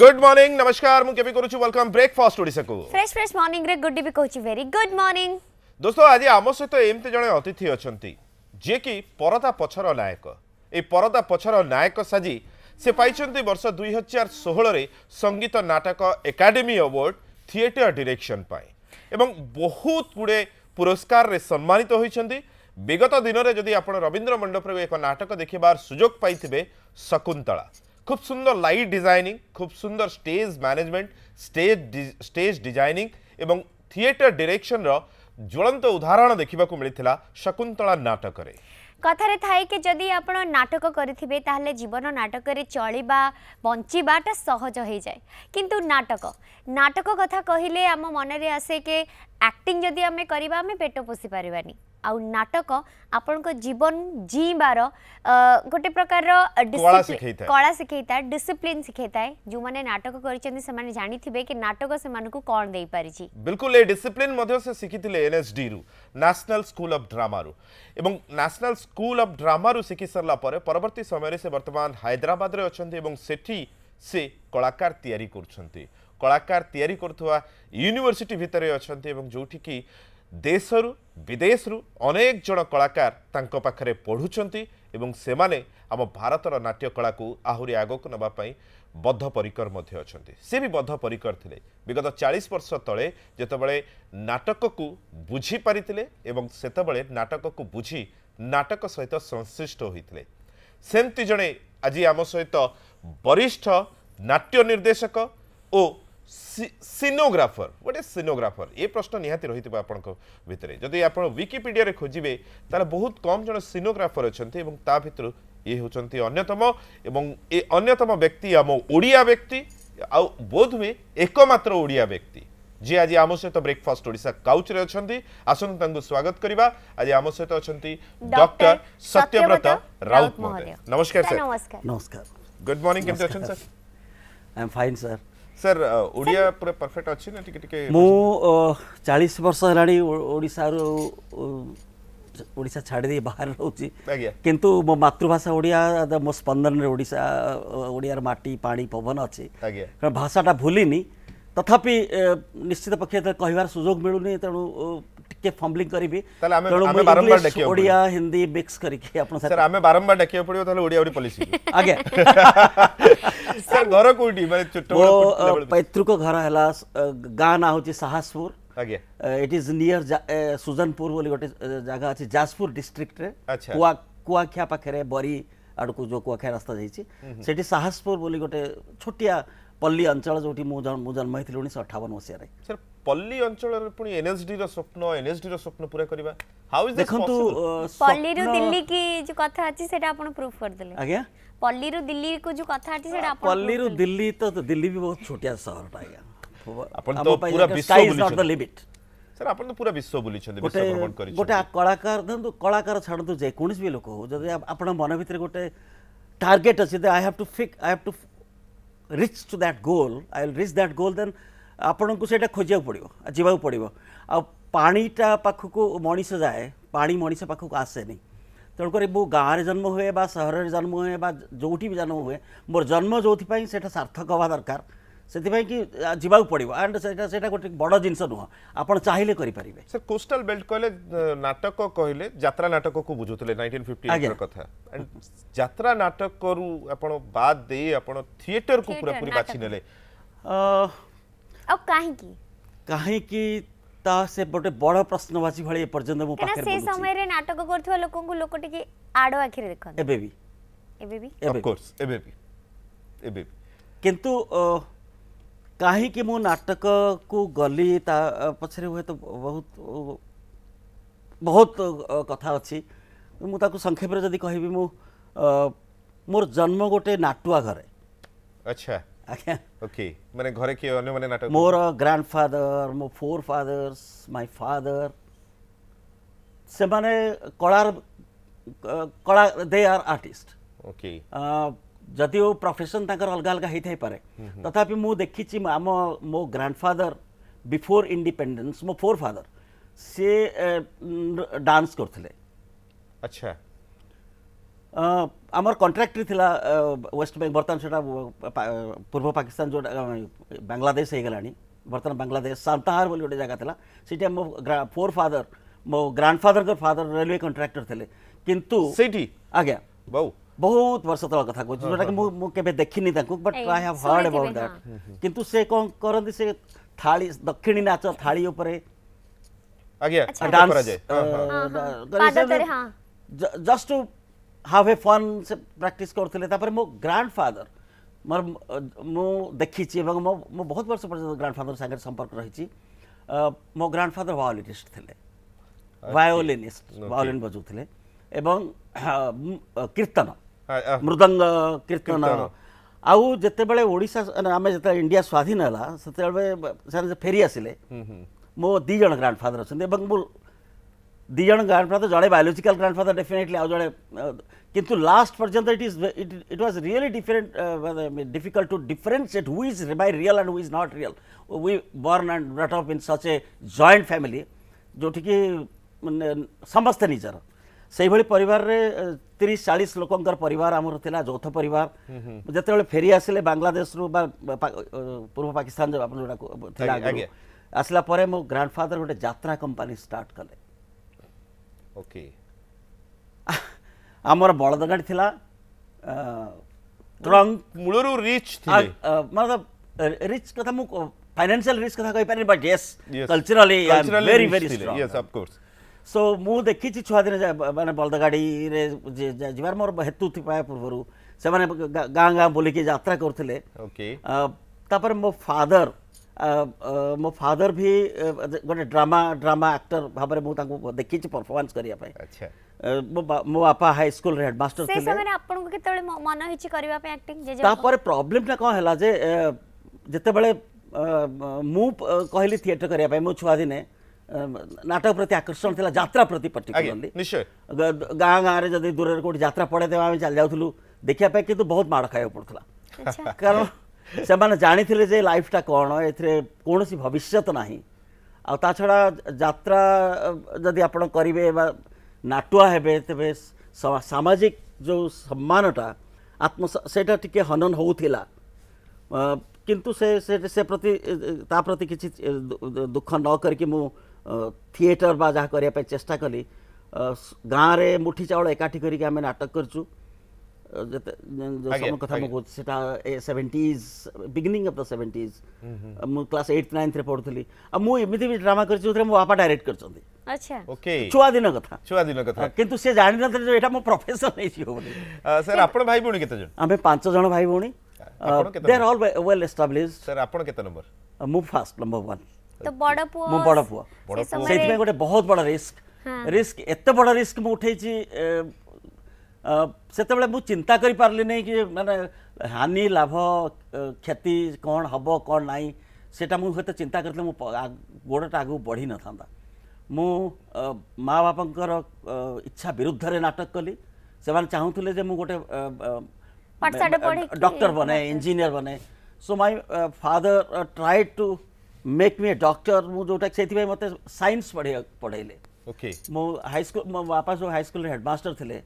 Good morning નમસ્કાર હું કેવી કરું છું વેલકમ બ્રેકફાસ્ટ ઓડિશાકુ ફ્રેશ ફ્રેશ મોર્નિંગ રે ગુડ બી કહું છું વેરી ગુડ મોર્નિંગ દોસ્તો આજે આમ સହିତ એમતી જણે અતિથિ અછંતી જે કે પરદા પછર નાયક એ પરદા પછર નાયક સાજી ସେ ପାଇଛନ୍ତି ବର୍ଷ ଦୁଇ ହଜାର ଷୋହଳରେ ସଙ୍ଗୀତ ନାଟକ ଏକାଡେମୀ ଆୱାର୍ଡ ଥିଏଟର ଡିରେକ୍ସନ୍ ପାଇଁ ଏବଂ ବହୁତ ଗୁଡ଼ିଏ ପୁରସ୍କାରରେ ସମ୍ମାନିତ ହୋଇଛନ୍ତି ବିଗତ ଦିନରେ ଯଦି ଆପଣ ରବୀନ୍ଦ୍ର ମଣ୍ଡପରେ ଏକ ନାଟକ ଦେଖିବାର ସୁଯୋଗ ପାଇଥିବେ ଶକୁନ୍ତଳା খুব সুন্দর লাইট ডিজাইনিং খুব সুন্দর stage management stage stage designing এবং থিয়েটর ডিরেকশনর জ্বলন্ত উদাহরণ দেখা মিলিলা শকুন্তলা নাটকরে কথারে ଥାଏ କି ଯଦି ଆପଣ ନାଟକ କରିଥିବେ ତାହେଲେ ଜୀବନ ନାଟକରେ ଚଳିବା ବଞ୍ଚିବାଟା ସହଜ ହୋଇଯାଏ କିନ୍ତୁ ନାଟକ ନାଟକ କଥା କହିଲେ ଆମ ମନରେ ଆସେ କି ଆକ୍ଟିଂ ଯଦି ଆମେ କରିବା ଆମେ ପେଟ ପୋଷି ପାରିବାନି आटक आपण जीवन जीवार गोटे प्रकार कला शिखाई था डिसिप्लिन था जो मैंने नाटक कर नाटक से कौन दे पार बिल्कुल ये डिसिप्लिन से शिखी एन एस डी रु national school of drama national school of drama शिखी सरला परवर्त समय से बर्तमान हायद्राबाद अच्छा से कलाकार या कलाकार या यूनिभर्सीटी भितर अच्छा जोटी की ଦେଶରୁ ବିଦେଶରୁ ଅନେକ ଜଣ କଳାକାର ତାଙ୍କ ପାଖରେ ପଢ଼ୁଛନ୍ତି ଏବଂ ସେମାନେ ଆମ ଭାରତର ନାଟ୍ୟକଳାକୁ ଆହୁରି ଆଗକୁ ନେବା ପାଇଁ ବଦ୍ଧପରିକର ମଧ୍ୟ ଅଛନ୍ତି ସେ ବି ବଦ୍ଧପରିକର ଥିଲେ ବିଗତ ଚାଳିଶ ବର୍ଷ ତଳେ ଯେତେବେଳେ ନାଟକକୁ ବୁଝିପାରିଥିଲେ ଏବଂ ସେତେବେଳେ ନାଟକକୁ ବୁଝି ନାଟକ ସହିତ ସଂଶ୍ଳିଷ୍ଟ ହୋଇଥିଲେ ସେମିତି ଜଣେ ଆଜି ଆମ ସହିତ ବରିଷ୍ଠ ନାଟ୍ୟ ନିର୍ଦ୍ଦେଶକ ଓ ସିନୋଗ୍ରାଫର ଗୋଟେ ସିନୋଗ୍ରାଫର ଏ ପ୍ରଶ୍ନ ନିହାତି ରହିଥିବ ଆପଣଙ୍କ ଭିତରେ ଯଦି ଆପଣ ୱିକିପିଡ଼ିଆରେ ଖୋଜିବେ ତାହେଲେ ବହୁତ କମ୍ ଜଣ ସିନୋଗ୍ରାଫର ଅଛନ୍ତି ଏବଂ ତା ଭିତରୁ ଇଏ ହେଉଛନ୍ତି ଅନ୍ୟତମ ଏବଂ ଏ ଅନ୍ୟତମ ବ୍ୟକ୍ତି ଆମ ଓଡ଼ିଆ ବ୍ୟକ୍ତି ଆଉ ବୋଧହୁଏ ଏକମାତ୍ର ଓଡ଼ିଆ ବ୍ୟକ୍ତି ଯିଏ ଆଜି ଆମ ସହିତ ବ୍ରେକଫାଷ୍ଟ ଓଡ଼ିଶା କାଉଚରେ ଅଛନ୍ତି ଆସନ୍ତୁ ତାଙ୍କୁ ସ୍ୱାଗତ କରିବା ଆଜି ଆମ ସହିତ ଅଛନ୍ତି ଡକ୍ଟର ସତ୍ୟବ୍ରତ ରାଉତ ମହୋଦୟ ନମସ୍କାର ସାର୍ ନମସ୍କାର ନମସ୍କାର ଗୁଡ୍ ମର୍ଣ୍ଣିଂ କେମିତି ଅଛନ୍ତି sir I am fine sir sir Odia uh, ପୁରା ପରଫେକ୍ଟ ଅଛି ନା ଟିକେ ଟିକେ ମୁଁ ଚାଳିଶ ବର୍ଷ ହେଲାଣି ଓଡ଼ିଶାରୁ ଓଡ଼ିଶା ଛାଡ଼ି ଦେଇ ବାହାରେ ରହୁଛି କିନ୍ତୁ ମୋ ମାତୃଭାଷା ଓଡ଼ିଆ ମୋ ସ୍ପନ୍ଦନରେ ଓଡ଼ିଶା ଓଡ଼ିଆର ମାଟି ପାଣି ପବନ ଅଛି ଭାଷାଟା ଭୁଲିନି ତଥାପି ନିଶ୍ଚିତ ପକ୍ଷେ କହିବାର ସୁଯୋଗ ମିଳୁନି ତେଣୁ टिके फंबलिंग करबी तले आमे आमे बारंबार देखियो ओडिया हिंदी मिक्स करके आपन सर आमे बारंबार देखियो पडियो तले ओडिया ओडी पॉलिसी आगे सर घर कोठी माने छोटो बड़ो पैतृक घर हला गान आउची साहसपुर आगे इट इज नियर सुजनपुर बोली गोटे जगह आछि जाजपुर डिस्ट्रिक्ट रे कुआ कुआ ख्या पखरे बरी आड़ को जो कुआखा रास्ता जाइए सेठी साहसपुर बोली गोटे छोटिया पल्ली अंचल जो मुझ जन्म होती उन्नीस अठावन मसीह ପଲ୍ଲୀ ଅଞ୍ଚଳରେ ପୁଣି ଏନ୍ଏସ୍ଡିର ସ୍ୱପ୍ନ ଏନ୍ଏସ୍ଡିର ସ୍ୱପ୍ନ ପୁରା କରିବା ହାଉ ଇଜ୍ ଦେଖନ୍ତୁ ପଲ୍ଲୀରୁ ଦିଲ୍ଲୀ କି ଯୋଉ କଥା ଅଛି ସେଟା ଆପଣ ପ୍ରୁଫ କରିଦେଲେ ଆଜ୍ଞା ପଲ୍ଲୀରୁ ଦିଲ୍ଲୀ କୁ ଯୋଉ କଥା ଅଛି ସେଟା ଆପଣ ପଲ୍ଲୀରୁ ଦିଲ୍ଲୀ ତ ଦିଲ୍ଲୀ ବି ବହୁତ ଛୋଟିଆ ସହରଟା ଆଜ୍ଞା ଆପଣ ତ ପୁରା ବିଶ୍ୱ ବୁଲିଛନ୍ତି ସାର୍ ଆପଣ ତ ପୁରା ବିଶ୍ୱ ବୁଲିଛନ୍ତି ଗୋଟେ ଗୋଟେ କଳାକାର ଧରନ୍ତୁ କଳାକାର ଛାଡ଼ନ୍ତୁ ଯେକୌଣସି ବି ଲୋକ ହଉ ଯଦି ଆପଣ ମନ ଭିତରେ ଗୋଟେ ଟାର୍ଗେଟ୍ ଅଛି I have to fix I have to reach to that goal I reach that goal then ଆପଣଙ୍କୁ ସେଇଟା ଖୋଜିବାକୁ ପଡ଼ିବ ଯିବାକୁ ପଡ଼ିବ ଆଉ ପାଣିଟା ପାଖକୁ ମଣିଷ ଯାଏ ପାଣି ମଣିଷ ପାଖକୁ ଆସେନି ତେଣୁକରି ମୁଁ ଗାଁରେ ଜନ୍ମ ହୁଏ ବା ସହରରେ ଜନ୍ମ ହୁଏ ବା ଯେଉଁଠି ବି ଜନ୍ମ ହୁଏ ମୋର ଜନ୍ମ ଯେଉଁଥିପାଇଁ ସେଇଟା ସାର୍ଥକ ହେବା ଦରକାର ସେଥିପାଇଁ କି ଯିବାକୁ ପଡ଼ିବ ଆଣ୍ଡ ସେଇଟା ସେଇଟା ଗୋଟେ ବଡ଼ ଜିନିଷ ନୁହଁ ଆପଣ ଚାହିଁଲେ କରିପାରିବେ ସାର୍ କୋଷ୍ଟାଲ ବେଲ୍ଟ କହିଲେ ନାଟକ କହିଲେ ଯାତ୍ରା ନାଟକକୁ ବୁଝୁଥିଲେ ନାଇନଟିନ୍ ଫିଫ୍ଟି କଥା ଯାତ୍ରା ନାଟକରୁ ଆପଣ ବାଦ୍ ଦେଇ ଆପଣ ଥିଏଟରକୁ ପୁରାପୁରି ବାଛି ନେଲେ ଆଉ କାହିଁକି କାହିଁକି ତାହା ସେ ଗୋଟେ ବଡ଼ ପ୍ରଶ୍ନବାଚୀ ଭଳି ଏପର୍ଯ୍ୟନ୍ତ ମୋ ପାଖରେ ସେ ସମୟରେ ନାଟକ କରୁଥିବା ଲୋକଙ୍କୁ ଲୋକ ଟିକେ ଆଡ଼ ଆଖିରେ ଦେଖନ୍ତି ଏବେ ବି ଏବେ ବି ଅଫକୋର୍ସ ଏବେ ବି ଏବେ ବି କିନ୍ତୁ କାହିଁକି ମୁଁ ନାଟକକୁ ଗଲି ତା ପଛରେ ହୁଏତ ବହୁତ ବହୁତ କଥା ଅଛି ମୁଁ ତାକୁ ସଂକ୍ଷେପରେ ଯଦି କହିବି ମୁଁ ମୋର ଜନ୍ମ ଗୋଟେ ନାଟୁଆ ଘରେ ଆଚ୍ଛା ଆଜ୍ଞା ଓକେ ମାନେ ଘରେ କିଏ ଅନ୍ୟମାନେ ନାଟକ ମୋର ଗ୍ରାଣ୍ଡଫାଦର ମୋ ଫୋର୍ ଫାଦର୍ସ ମାଇ ଫାଦର ସେମାନେ କଳାର କଳା ଦେ ଆର୍ ଆର୍ଟିଷ୍ଟ ଓକେ ଯଦିଓ ପ୍ରଫେସନ୍ ତାଙ୍କର ଅଲଗା ଅଲଗା ହେଇଥାଇପାରେ ତଥାପି ମୁଁ ଦେଖିଛି ଆମ ମୋ ଗ୍ରାଣ୍ଡଫାଦର ବିଫୋର୍ ଇଣ୍ଡିପେଣ୍ଡେନ୍ସ ମୋ ଫୋର୍ ଫାଦର ସିଏ ଡାନ୍ସ କରୁଥିଲେ ଆଚ୍ଛା आमर कंट्राक्टर थी वेस्ट बैंक बर्तमान से पूर्व पाकिस्तान जो बांग्लादेश बर्तमान बांग्लादेश सांताहार बोली गोटे जगह थी मो फोर फादर मो grandfather father railway contractor थे किंतु आज्ञा बहु बहुत वर्ष तल कथ कह जोटा मुझे देखनी but I have heard about that किंतु से कौन करती से थाली दक्षिणी नाच थाली उपरे आज्ञा डांस अच्छा। हाँ, हाँ। हाँ, just to have a fun ସେ ପ୍ରାକ୍ଟିସ୍ କରୁଥିଲେ ତାପରେ ମୋ ଗ୍ରାଣ୍ଡ ଫାଦର ମୋର ମୁଁ ଦେଖିଛି ଏବଂ ମୋ ମୁଁ ବହୁତ ବର୍ଷ ପର୍ଯ୍ୟନ୍ତ ଗ୍ରାଣ୍ଡ ଫାଦର ସାଙ୍ଗରେ ସମ୍ପର୍କ ରହିଛି ମୋ ଗ୍ରାଣ୍ଡ ଫାଦର ଭାୟୋଲିନିଷ୍ଟ ଥିଲେ ଭାୟୋଲିନିଷ୍ଟ ଭାୟୋଲିନ୍ ବଜାଉଥିଲେ ଏବଂ କୀର୍ତ୍ତନ ମୃଦଙ୍ଗ କୀର୍ତ୍ତନ ଆଉ ଯେତେବେଳେ ଓଡ଼ିଶା ଆମେ ଯେତେବେଳେ ଇଣ୍ଡିଆ ସ୍ୱାଧୀନ ହେଲା ସେତେବେଳେ ସେମାନେ ଫେରି ଆସିଲେ ମୋ ଦୁଇ ଜଣ ଗ୍ରାଣ୍ଡ ଫାଦର ଅଛନ୍ତି ଏବଂ ମୁଁ दी ग्रांडफादर जड़े बायोलोजिकल ग्रांडफादर डेफिनेटली आउ जड़े किंतु लास्ट पर्यंत it is it it was really different difficult to differentiate who is by real and who is not real we born and brought up in such a joint family जोटि कि समस्ते निजर से পরিবার তিরিশ চাশ লোকর পরিবার पर লা যৌথ পরিবার যেত ফেরি আসলে বাংলাদেশ রু বা পূর্ব পাকিস্তান আসলা পরে মো গ্রান্ডফাদর গোটে যাত্রা কোম্পানি স্টার্ট ओके आमर बलद गाड़ी थिला ट्रंक मूलरु रिच मतलब रिच कथा फाइनेंशियल रिस्क कथा कहि परि but yes culturally very very strong yes of course so मु देखि छि छुआ दिन माने बलद गाड़ी रे जे जिवार मोर हेतु थि पाए पूर्वरु से माने गांगा बोली के यात्रा करथिले ओके तापर मो फादर मो फादर भी गोटे ड्रामा ड्रामा एक्टर भाव में तांको देखि छी परफॉर्मेंस करिया पई अच्छा। मो बापा हाई स्कूल रे हेडमास्टर थिले से समय आपन को केतबेले मन होई करबा पे एक्टिंग जे ता परे प्रॉब्लम ना कोन हला जे जते बेले मु कहली थिएटर करिया पई मो छुआ दिने नाटक प्रति आकर्षण थिला यात्रा प्रति पर्टिकुलरली निश्चय गा गा रे जदी दूर रे कोठी यात्रा पड़े देवा में चल जाउथलु देखिया पे किंतु बहुत मार खायो पड़थला अच्छा कारण ସେମାନେ ଜାଣିଥିଲେ ଯେ ଲାଇଫ୍ଟା କ'ଣ ଏଥିରେ କୌଣସି ଭବିଷ୍ୟତ ନାହିଁ ଆଉ ତା ଛଡ଼ା ଯାତ୍ରା ଯଦି ଆପଣ କରିବେ ବା ନାଟୁଆ ହେବେ ତେବେ ସାମାଜିକ ଯେଉଁ ସମ୍ମାନଟା ଆତ୍ମ ସେଇଟା ଟିକିଏ ହନନ ହେଉଥିଲା କିନ୍ତୁ ସେ ସେ ପ୍ରତି ତା ପ୍ରତି କିଛି ଦୁଃଖ ନ କରିକି ମୁଁ ଥିଏଟର ବା ଯାହା କରିବା ପାଇଁ ଚେଷ୍ଟା କଲି ଗାଁରେ ମୁଠି ଚାଉଳ ଏକାଠି କରିକି ଆମେ ନାଟକ କରିଛୁ someone kathamagod seta 70s beginning of the 70s mu class 8th 9th रे पढुथली आ मु एमिति भी ड्रामा करछु जोथरे मु बापा डायरेक्ट करछंती अच्छा ओके छुआ दिन कथा छुआ दिन कथा किंतु से जानि नथले जो एटा मो प्रोफेशन नै छियो बोली सर आपण भाई बणी केते जन आमे पांच जन भाई बणी they are all well established sir आपण केते नंबर मु फास्ट नंबर 1 तो बड़ पुओ मु बड़ पुओ सेति में गोटे बहुत बड़ रिस्क रिस्क एते बड़ रिस्क मु उठेछि ସେତେବେଳେ ମୁଁ ଚିନ୍ତା କରିପାରିଲି ନାହିଁ କି ମାନେ ହାନି ଲାଭ କ୍ଷତି କ'ଣ ହେବ କ'ଣ ନାହିଁ ସେଇଟା ମୁଁ ହୁଏତ ଚିନ୍ତା କରିଥିଲି ମୁଁ ଗୋଡ଼ଟା ଆଗକୁ ବଢ଼ି ନଥାନ୍ତା ମୁଁ ମା ବାପାଙ୍କର ଇଚ୍ଛା ବିରୁଦ୍ଧରେ ନାଟକ କଲି ସେମାନେ ଚାହୁଁଥିଲେ ଯେ ମୁଁ ଗୋଟେ ଡକ୍ଟର ବନେ ଇଞ୍ଜିନିୟର ବନେ so my father try to make me a doctor ମୁଁ ଯେଉଁଟାକି ସେଇଥିପାଇଁ ମୋତେ ସାଇନ୍ସ ପଢ଼େଇ ପଢ଼େଇଲେ ମୁଁ ହାଇସ୍କୁଲ ମୋ ବାପା ସବୁ ହାଇସ୍କୁଲରେ ହେଡ଼ମାଷ୍ଟର ଥିଲେ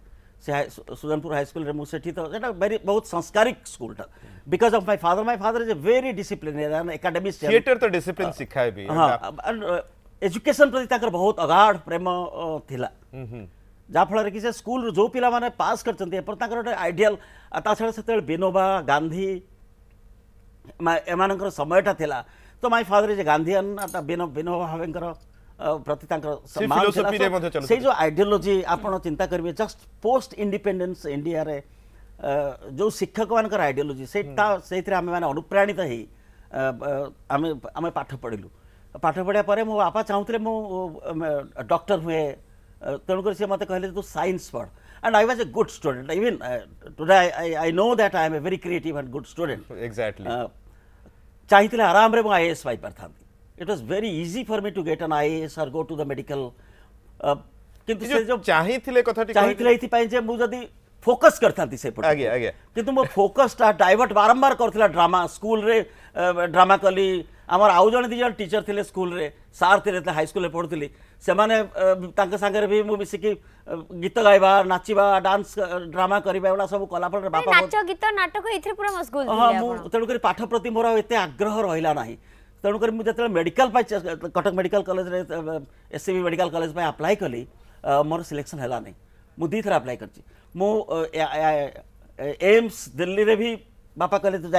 ᱥᱩদানપુર হাই স্কুল রে মোসেটি তো এটা ভেরি বহুত সাংস্কৃতিক স্কুল টা because of my father my father is a very disciplinarian and academic শেটার তো ডিসিপ্লিন শেখাইবি এন্ড এডুকেশন প্রতি তাকর বহুত আগাঢ় প্রেম থিলা হুম হুম যা ফলের কি যে স্কুল জো পিলা মানে পাস করচন্তি এ পর তাকর আইডিয়াল তা সেল সেট বিনোবা গান্ধী ম এমানংকর সময়টা থিলা তো my father is Gandhi and বিনো বিনো হবেনকর प्रति से जो आइडियोलोजी आप चिंता करेंगे जस्ट पोस्ट इंडिपेडेन्स इंडिया जो शिक्षक मान आइडियोलोजी से आम मैंने अनुप्राणित आम पाठ पढ़िलु पाठ पढ़ापर मो बापा चाहूल मु डक्टर हुए तेणुकर सी मत कहले तू सैंस पढ़ and I was a good student even today I I know that I am a very creative and good student exactly चाहिए आराम आई एस पाई it was very easy for me to get an IAS or go to the medical କିନ୍ତୁ ସେ ଯୋଉ ଚାହିଁଥିଲେ କଥାଟି ଚାହିଁଥିଲେ ଏଥିପାଇଁ ଯେ ମୁଁ ଯଦି ଫୋକସ୍ କରିଥାନ୍ତି ସେପଟେ ଆଜ୍ଞା ଆଜ୍ଞା କିନ୍ତୁ ମୋ ଫୋକସ୍ଟା ଡାଇଭର୍ଟ ବାରମ୍ବାର କରିଥିଲା ଡ୍ରାମା ସ୍କୁଲରେ ଡ୍ରାମା କଲି ଆମର ଆଉ ଜଣେ ଦୁଇ ଜଣ ଟିଚର ଥିଲେ ସ୍କୁଲରେ ସାର୍ ଥିଲେ ହାଇସ୍କୁଲରେ ପଢ଼ୁଥିଲି ସେମାନେ ତାଙ୍କ ସାଙ୍ଗରେ ବି ମୁଁ ମିଶିକି ଗୀତ ଗାଇବା ନାଚିବା ଡାନ୍ସ ଡ୍ରାମା କରିବା ଏଗୁଡ଼ା ସବୁ କଲା ଫଳରେ ବାପା ନାଚ ଗୀତ ନାଟକ ଏଥିରେ ପୁରା ମସଗୁଲ ହଁ ମୁଁ ତେଣୁକରି ପାଠ ପ୍ରତି ମୋର ଏତେ ଆଗ୍ରହ ରହିଲା ନାହିଁ तेणुक मुझे जो medical Cuttack medical college S C medical college apply कली मोर सिलेक्शन है मुझे मुझ दु थर आप्लाय कर एम्स दिल्ली में भी बापा कले तो जा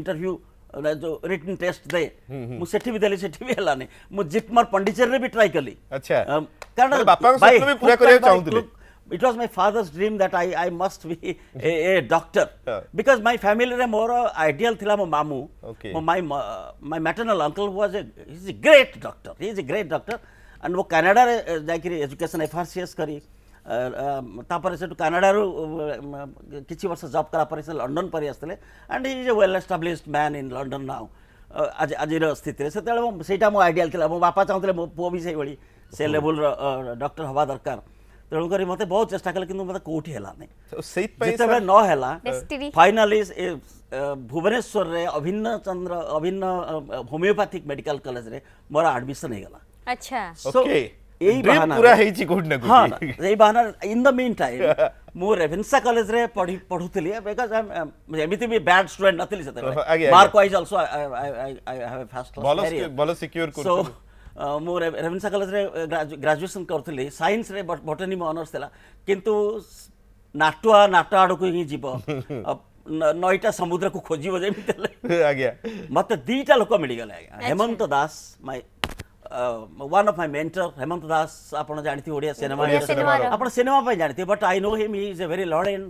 इंटरव्यू जो रिटर्न टेस्ट दे मुठी भी देली से भी है जिपमर पंडिचेरी भी ट्राई कली अच्छा कारण बापा भाई, भी पूरा it was my father's dream that I, I must be a, a doctor yeah. because my family re more ideal thila mo mamu okay. my uh, my maternal uncle was a he's a great doctor he is a great doctor and वो Canada रे जाकि education FRCS करी तापर सेठु कानाडारु किछि वर्ष job करा परे से लंडन परे आसले and he is a well established man in London now आज आजिर स्थिति रे सेतेले सेटा मो आइडियल थिला मो बापा चाहुथिले मो पुओ भी सेई भली से लेवल डॉक्टर हवा दरकार তেমনি मत बहुत चेस्ट कले कि मतलब कौटी है যেতবে নহলা ফাইনালি ভুবনেশ্বর অভিন্ন চন্দ্র অভিন্ন হোমিওপ্যাথিক মেডিকাল কলেজ রে মোর আডমিশন হয়ে ना कोड हां यही बहाना इन द मीन टाइम मु रेभेन्सा कॉलेज रे पढि पढुतली एम बैड स्टूडेंट नथली mark wise also I I have first so ମୁଁ ରେଭେନ୍ସା କଲେଜରେ ଗ୍ରାଜୁଏସନ୍ କରିଥିଲି ସାଇନ୍ସରେ ବଟାନି ମୋ ଅନର୍ସ ଥିଲା କିନ୍ତୁ ନାଟୁଆ ନାଟ ଆଡ଼କୁ ହିଁ ଯିବ ନଈଟା ସମୁଦ୍ରକୁ ଖୋଜିବ ଯେମିତି ହେଲେ ଆଜ୍ଞା ମୋତେ ଦୁଇଟା ଲୋକ ମିଳିଗଲେ ଆଜ୍ଞା Hemanta Das my one of my mentor Hemanta Das ଆପଣ ଜାଣିଥିବେ ଓଡ଼ିଆ ସିନେମା ଆପଣ ସିନେମା ପାଇଁ ଜାଣିଥିବେ but I know him he is a very ଲଡ଼େନ୍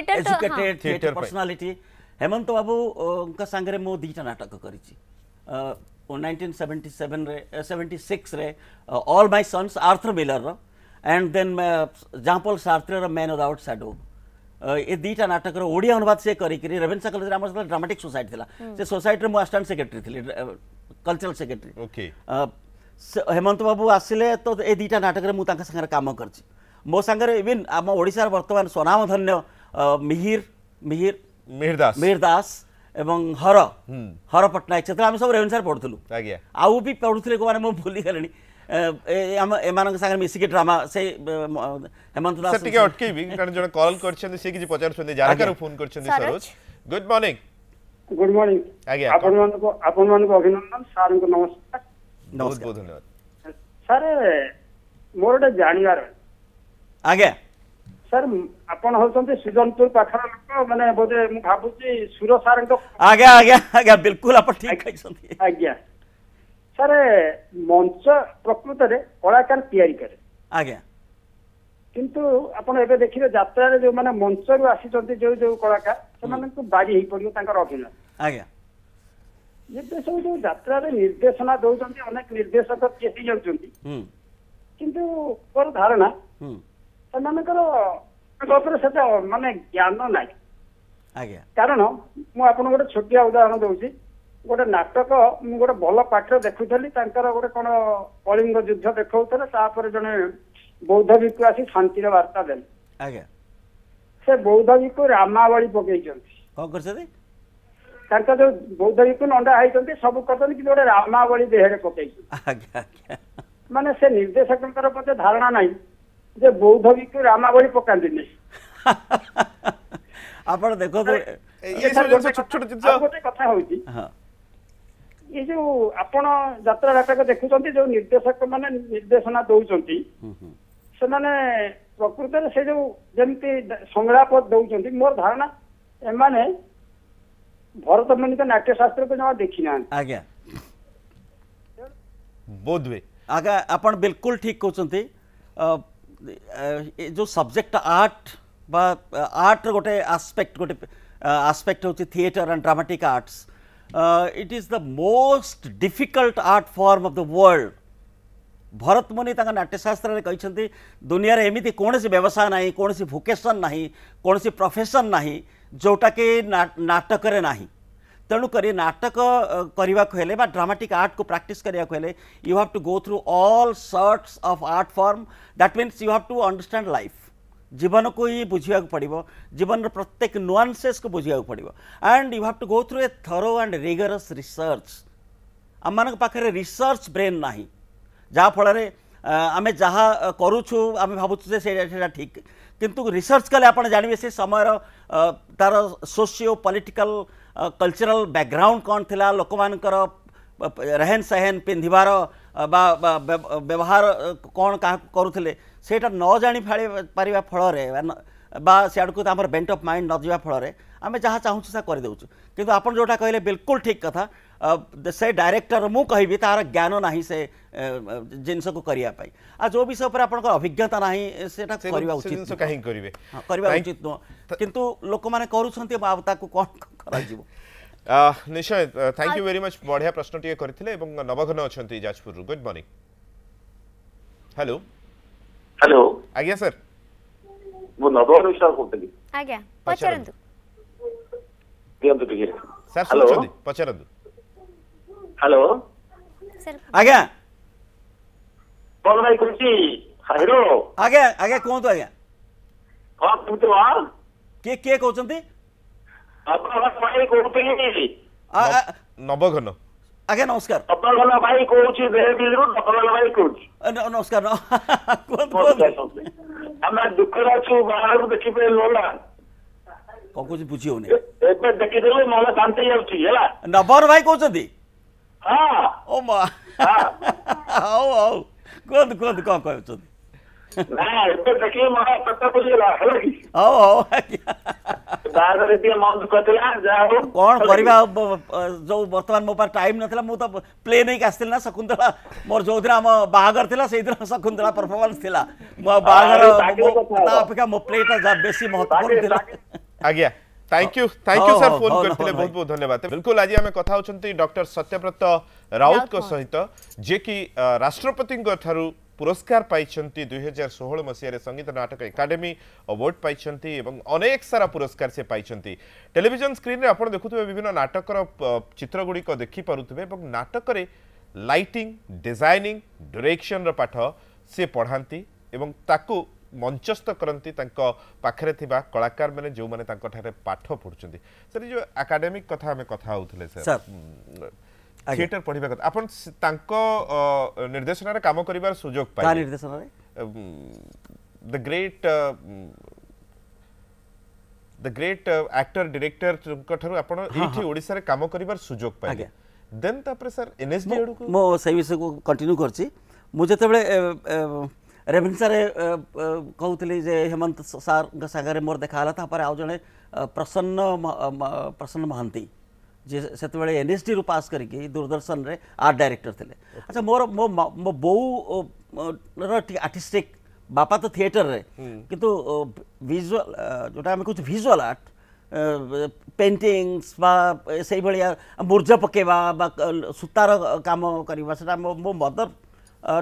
ଏଜୁକେଟେଡ୍ ଥିଏଟର୍ ପର୍ସନାଲିଟି ହେମନ୍ତ ବାବୁଙ୍କ ସାଙ୍ଗରେ ମୁଁ ଦୁଇଟା ନାଟକ କରିଛି 1976 all my sons Arthur Miller and then Jean Paul Sartre ର Man Without Shadow ଏ ଦୁଇଟା ନାଟକର ଓଡ଼ିଆ ଅନୁବାଦ ସେ କରିକିରି ରେଭେନ୍ସା କଲେଜରେ ଆମର ସେତେବେଳେ ଡ୍ରାମାଟିକ୍ ସୋସାଇଟି ଥିଲା ସେ ସୋସାଇଟିରେ ମୁଁ ଆସିଷ୍ଟାଣ୍ଟ ସେକ୍ରେଟାରୀ ଥିଲି କଲଚରାଲ ସେକ୍ରେଟାରୀ ହେମନ୍ତ ବାବୁ ଆସିଲେ ତ ଏ ଦୁଇଟା ନାଟକରେ ମୁଁ ତାଙ୍କ ସାଙ୍ଗରେ କାମ କରିଛି ମୋ ସାଙ୍ଗରେ ଇଭିନ୍ ଆମ ଓଡ଼ିଶାର ବର୍ତ୍ତମାନ ସ୍ୱନାମଧନ୍ୟ ମିହିର ମିହିର ମିହିର ଦାସ ମିହିର ଦାସ এবং হর হর পট্টনায়ক সেতু আমি সব রেভেন স্যার পড়ুলু আজ্ঞা আউ বি পড়ুলে কোথায় মু ভুলি গেলে এমানক সাথে মিশিকি ড্রামা সে হেমন্ত দাস টিকে অটকেবি কারণ জন কল করছেন সে কিছু পচারছেন জারকার ফোন করছেন Saroj good morning good morning আজ্ঞা আপন মানক আপন মানক অভিনন্দন স্যারଙ୍କୁ নমস্কার বহুত স্যার ସାର୍ ଆପଣ ହେଉଛନ୍ତି ସୁଜନପୁର ପାଖର ଲୋକ ମାନେ ବୋଧେ ମୁଁ ଭାବୁଛି ସୁର ସାର୍ଙ୍କ ଆଜ୍ଞା ଆଜ୍ଞା ଆଜ୍ଞା ବିଲକୁଲ ଆପଣ ଠିକ କହିଛନ୍ତି ଆଜ୍ଞା ସାର୍ ମଞ୍ଚ ପ୍ରକୃତରେ କଳାକାର ତିଆରି କରେ ଆଜ୍ଞା କିନ୍ତୁ ଆପଣ ଏବେ ଦେଖିବେ ଯାତ୍ରାରେ ଯୋଉମାନେ ମଞ୍ଚରୁ ଆସିଛନ୍ତି ଯୋଉ ଯୋଉ କଳାକାର ସେମାନଙ୍କୁ ବାରି ହେଇପଡିବ ତାଙ୍କର ଅଭିନୟ ଆଜ୍ଞା ଏବେ ସବୁ ଯୋଉ ଯାତ୍ରାରେ ନିର୍ଦ୍ଦେଶନା ଦଉଛନ୍ତି ଅନେକ ନିର୍ଦ୍ଦେଶକ କେହି ହେଇଯାଉଛନ୍ତି କିନ୍ତୁ ମୋର ଧାରଣା ସେମାନଙ୍କର ଉପରେ ସେତେ ମାନେ ଜ୍ଞାନ ନାହିଁ ଆଜ୍ଞା କାରଣ ମୁଁ ଆପଣଙ୍କୁ ଗୋଟେ ଛୋଟିଆ ଉଦାହରଣ ଦଉଛି ଗୋଟେ ନାଟକ ମୁଁ ଗୋଟେ ଭଲ ପାଠରେ ଦେଖୁଥିଲି ତାଙ୍କର ଗୋଟେ କଣ କଳିଙ୍ଗ ଯୁଦ୍ଧ ଦେଖାଉଥିଲେ ତାପରେ ଜଣେ ବୌଦ୍ଧ ଭିକୁ ଆସି ଶାନ୍ତିର ବାର୍ତ୍ତା ଦେଲେ ଆଜ୍ଞା ସେ ବୌଦ୍ଧ ଭିକୁ ରାମାବଳି ପକେଇଛନ୍ତି କଣ କରିଛନ୍ତି ତାଙ୍କ ଯୋଉ ବୌଦ୍ଧ ଭିକୁ ନଣ୍ଡା ହେଇଛନ୍ତି ସବୁ କରିଛନ୍ତି କିନ୍ତୁ ଗୋଟେ ରାମାବଳି ଦେହରେ ପକେଇଛନ୍ତି ମାନେ ସେ ନିର୍ଦ୍ଦେଶକଙ୍କର ମଧ୍ୟ ଧାରଣା ନାହିଁ ଯେ ବୌଦ୍ଧବିକୁ ରାମାବଳି ପକାନ୍ତିନି ଆପଣ ଦେଖନ୍ତୁ ଛୋଟ ଛୋଟ ଜିନିଷ ଗୋଟେ କଥା ହଉଛି ଏ ଯୋଉ ଆପଣ ଯାତ୍ରା ନାଟକ ଦେଖୁଛନ୍ତି ଯୋଉ ନିର୍ଦ୍ଦେଶକ ମାନେ ନିର୍ଦ୍ଦେଶନା ଦଉଛନ୍ତି ସେମାନେ ପ୍ରକୃତରେ ସେ ଯୋଉ ଯେମିତି ସଂଳାପ ଦଉଛନ୍ତି ମୋର ଧାରଣା ଏମାନେ ଭରତ ମୁନିଙ୍କ ନାଟ୍ୟଶାସ୍ତ୍ରକୁ ଜମା ଦେଖି ନାହାନ୍ତି ଆଜ୍ଞା ବୋଧହୁଏ ଆଜ୍ଞା ଆପଣ ବିଲକୁଲ ଠିକ କହୁଛନ୍ତି जो सब्जेक्ट आर्ट बा आर्टर गोटे आस्पेक्ट गोटे आस्पेक्ट हूँ theatre and dramatic arts it is the most difficult art form of the world Bharat Muni ତାଙ୍କ ନାଟ୍ୟଶାସ୍ତ୍ରରେ कौन ଦୁନିଆରେ ଏମିତି କୌଣସି ବ୍ୟବସାୟ ନାହିଁ କୌଣସି ना ନାହିଁ କୌଣସି ना ନାହିଁ ଯେଉଁଟାକି ନାଟକରେ ना तेणुक नाटक करने को ड्रामाटिक आर्ट को प्राक्ट हेले you have to go through all sorts of art form that means you have to understand life जीवन को ही बुझा पड़ो जीवन प्रत्येक नुआनसेस को बुझा पड़ो and you have to go through a thorough and rigorous research आम मान रिसर्च ब्रेन ना जहाँफल आम जहाँ करुचु आम भावे से ठीक किंतु रिसर्च कले आप जानवे से समय तार सोसीो पॉलिटिकल କଲଚରାଲ ବ୍ୟାକଗ୍ରାଉଣ୍ଡ କ'ଣ ଥିଲା ଲୋକମାନଙ୍କର ରେହେନ ସେହେନ ପିନ୍ଧିବାର ବା ବ୍ୟବହାର କ'ଣ କାହାକୁ କରୁଥିଲେ ସେଇଟା ନ ଜାଣି ପାରିବା ଫଳରେ सियाड़ को आम बेंट अफ माइंड न जावा फल जहाँ चाहूँ सा करदे कि आप जोटा कहले बिल्कुल ठीक कथ से डायरेक्टर मुँह कह तार ज्ञान ना से जिनस को करिया आ जो विषय पर आप अभिज्ञता ना से उचित उचित कि लोक मैंने करुँचा कौन निश्चय थैंक यू वेरी मच बढ़िया प्रश्न टे नवघन अच्छा Jajpur good morning hello hello आज्ञा सर ବନ୍ଧୁ ବିଶ୍ୱାସ କହୁଥିଲି ଆଜ୍ଞା ପଚାରନ୍ତୁ ଦିଅନ୍ତୁ ଟିକେ ସାର୍ ଶୁଣୁଛନ୍ତି ପଚାରନ୍ତୁ ହ୍ୟାଲୋ ଆଜ୍ଞା କଣ ଭାଇ କହୁଛି ହାଇରୋ ଆଜ୍ଞା ଆଜ୍ଞା କୁହନ୍ତୁ ଆଜ୍ଞା ହଁ କୁହନ୍ତୁ କିଏ କିଏ କହୁଛନ୍ତି କହୁଥିଲି ନବଘନ ଆଜ୍ଞା ନମସ୍କାର ତପଲ ଭାଇ କହୁଛି ନମସ୍କାର କୁହନ୍ତୁ ଆମେ ଦୁଃଖରେ ଅଛୁ ବାହାରକୁ ଦେଖିପାରିଲୁ ହେଲା କଣ କହୁଛି ବୁଝି ହଉନି ଏବେ ଦେଖିଦେଲୁ ମନ ଶାନ୍ତି ହେଇଯାଉଛି ହେଲା ନବର ଭାଇ କହୁଛନ୍ତି ହଁ ଓ ମା ହଉ ହଉ କୁହନ୍ତୁ କୁହନ୍ତୁ କଣ କହୁଛନ୍ତି हाँ, हाँ, हाँ, कौन तो कर जो बर्तमान मो पा टाइम ना मुझे प्ले नहीं आसती ना शकुंतला मोर जो दिन आम बाहर तो था से शकुंतला परफर्मांस बाहर अपेक्षा मो प्ले टा बे महत्वपूर्ण आज्ञा thank you thank you sir phone करते बहुत बहुत धन्यवाद तो बिल्कुल आज आम कथ डर सत्यव्रत राउत सहित जेकि राष्ट्रपति পুরস্কার পাইছেন দুই হাজার ষোহল মশায় সঙ্গীত নাটক একাডেমি আওয়ার্ড পাইছেন এবং অনেক সারা পুরস্কার সে পাইছেন টেলিভিশন স্ক্রিনে আপনার দেখুবে বিভিন্ন নাটকর চিত্রগুড়ি দেখিপারে এবং নাটকরে লাইটিং ডিজাইনিং ডিরেকশনর পাঠ সে পড়াতে এবং তাকে মঞ্চস্থ করতে তাঁর পাখে থাকা কলাকার মানে যে পাঠ পড়ুচ্ছেন সেটি যে আকাডেমিক কথা আমি কথা হোলে স্যার থিয়েটার পড়া কথা আপন তাঙ্ক নির্দেশনার কাম করিবার সুযোগ পাই কা নির্দেশনারে the great the great actor director ठारू आपण एठी ओडिसा रे काम करिवार सुजोग पाइले देन तापरे सर एनएसडी एडू को मो सही विषय को कंटिन्यू करछि मु जते बेले रेभेन्सा रे कहउतली जे हेमंत सार सागर मोर देखाला तापर आउ जने प्रसन्न प्रसन्न महांती ସେତେବେଳେ ଏନ୍ଏସ୍ଡିରୁ ପାସ୍ କରିକି ଦୂରଦର୍ଶନରେ ଆର୍ଟ ଡାଇରେକ୍ଟର ଥିଲେ ଆଚ୍ଛା ମୋର ମୋ ମୋ ବୋଉର ଟିକେ ଆର୍ଟିଷ୍ଟିକ୍ ବାପା ତ ଥିଏଟରରେ କିନ୍ତୁ ଭିଜୁଆଲ ଯେଉଁଟା ଆମେ କହୁଛୁ ଭିଜୁଆଲ ଆର୍ଟ ପେଣ୍ଟିଙ୍ଗସ୍ ବା ସେଇଭଳିଆ ମୂର୍ଜ ପକାଇବା ବା ସୂତାର କାମ କରିବା ସେଇଟା ମୋ ମୋ ମଦର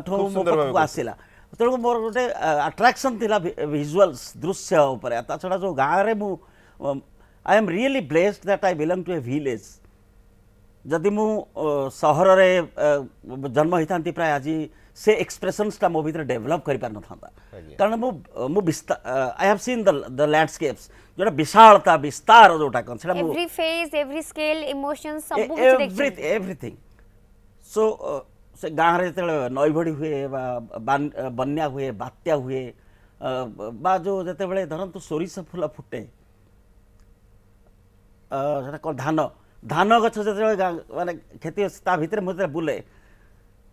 ଠୁ ମୋ ପାଖକୁ ଆସିଲା ତେଣୁ ମୋର ଗୋଟେ ଆଟ୍ରାକ୍ସନ୍ ଥିଲା ଭିଜୁଆଲ୍ସ ଦୃଶ୍ୟ ଉପରେ ତା ଛଡ଼ା ଯେଉଁ ଗାଁରେ ମୁଁ I am really blessed that I belong to a village जदि मुहर से जन्म होता प्राय आज से एक्सप्रेसनसटा मो भर डेभलप कर पार था कारण I have seen the landscapes जो विशाता विस्तार जो एव्रीथिंग सो से गाँव में जो नईभड़ी हुए बन्या हुए बात्या हुए जो जो धरतु सोरस फुल फुटे ସେଟା କ'ଣ ଧାନ ଧାନ ଗଛ ଯେତେବେଳେ ମାନେ କ୍ଷତି ଅଛି ତା ଭିତରେ ମୁଁ ଯେତେବେଳେ ବୁଲେ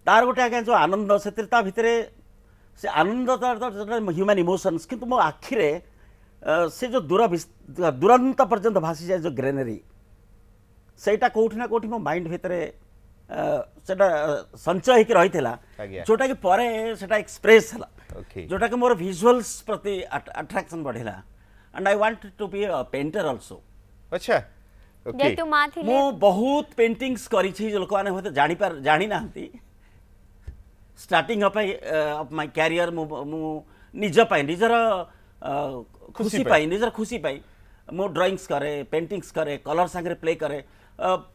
ତାର ଗୋଟେ ଆଜ୍ଞା ଯେଉଁ ଆନନ୍ଦ ସେଥିରେ ତା ଭିତରେ ସେ ଆନନ୍ଦ ହ୍ୟୁମାନ୍ ଇମୋସନ୍ସ କିନ୍ତୁ ମୋ ଆଖିରେ ସେ ଯେଉଁ ଦୂର ଦୂରାନ୍ତ ପର୍ଯ୍ୟନ୍ତ ଭାସିଯାଏ ଯେଉଁ ଗ୍ରେନେରୀ ସେଇଟା କେଉଁଠି ନା କେଉଁଠି ମୋ ମାଇଣ୍ଡ ଭିତରେ ସେଇଟା ସଞ୍ଚୟ ହେଇକି ରହିଥିଲା ଯେଉଁଟାକି ପରେ ସେଇଟା ଏକ୍ସପ୍ରେସ୍ ହେଲା ଯେଉଁଟାକି ମୋର ଭିଜୁଆଲ୍ସ ପ୍ରତି ଆଟ୍ରାକ୍ସନ୍ ବଢ଼ିଲା and I want to be painter also अच्छा ओके जेतु मा मु बहुत पेंटिंग्स करी छी लोक माने होत जानी पर जानी नांती starting up of my career मु मु निज पाई निजर खुशी पाई निजर खुशी पाई मु ड्राइंग्स करे पेंटिंग्स करे कलर संगे प्ले करे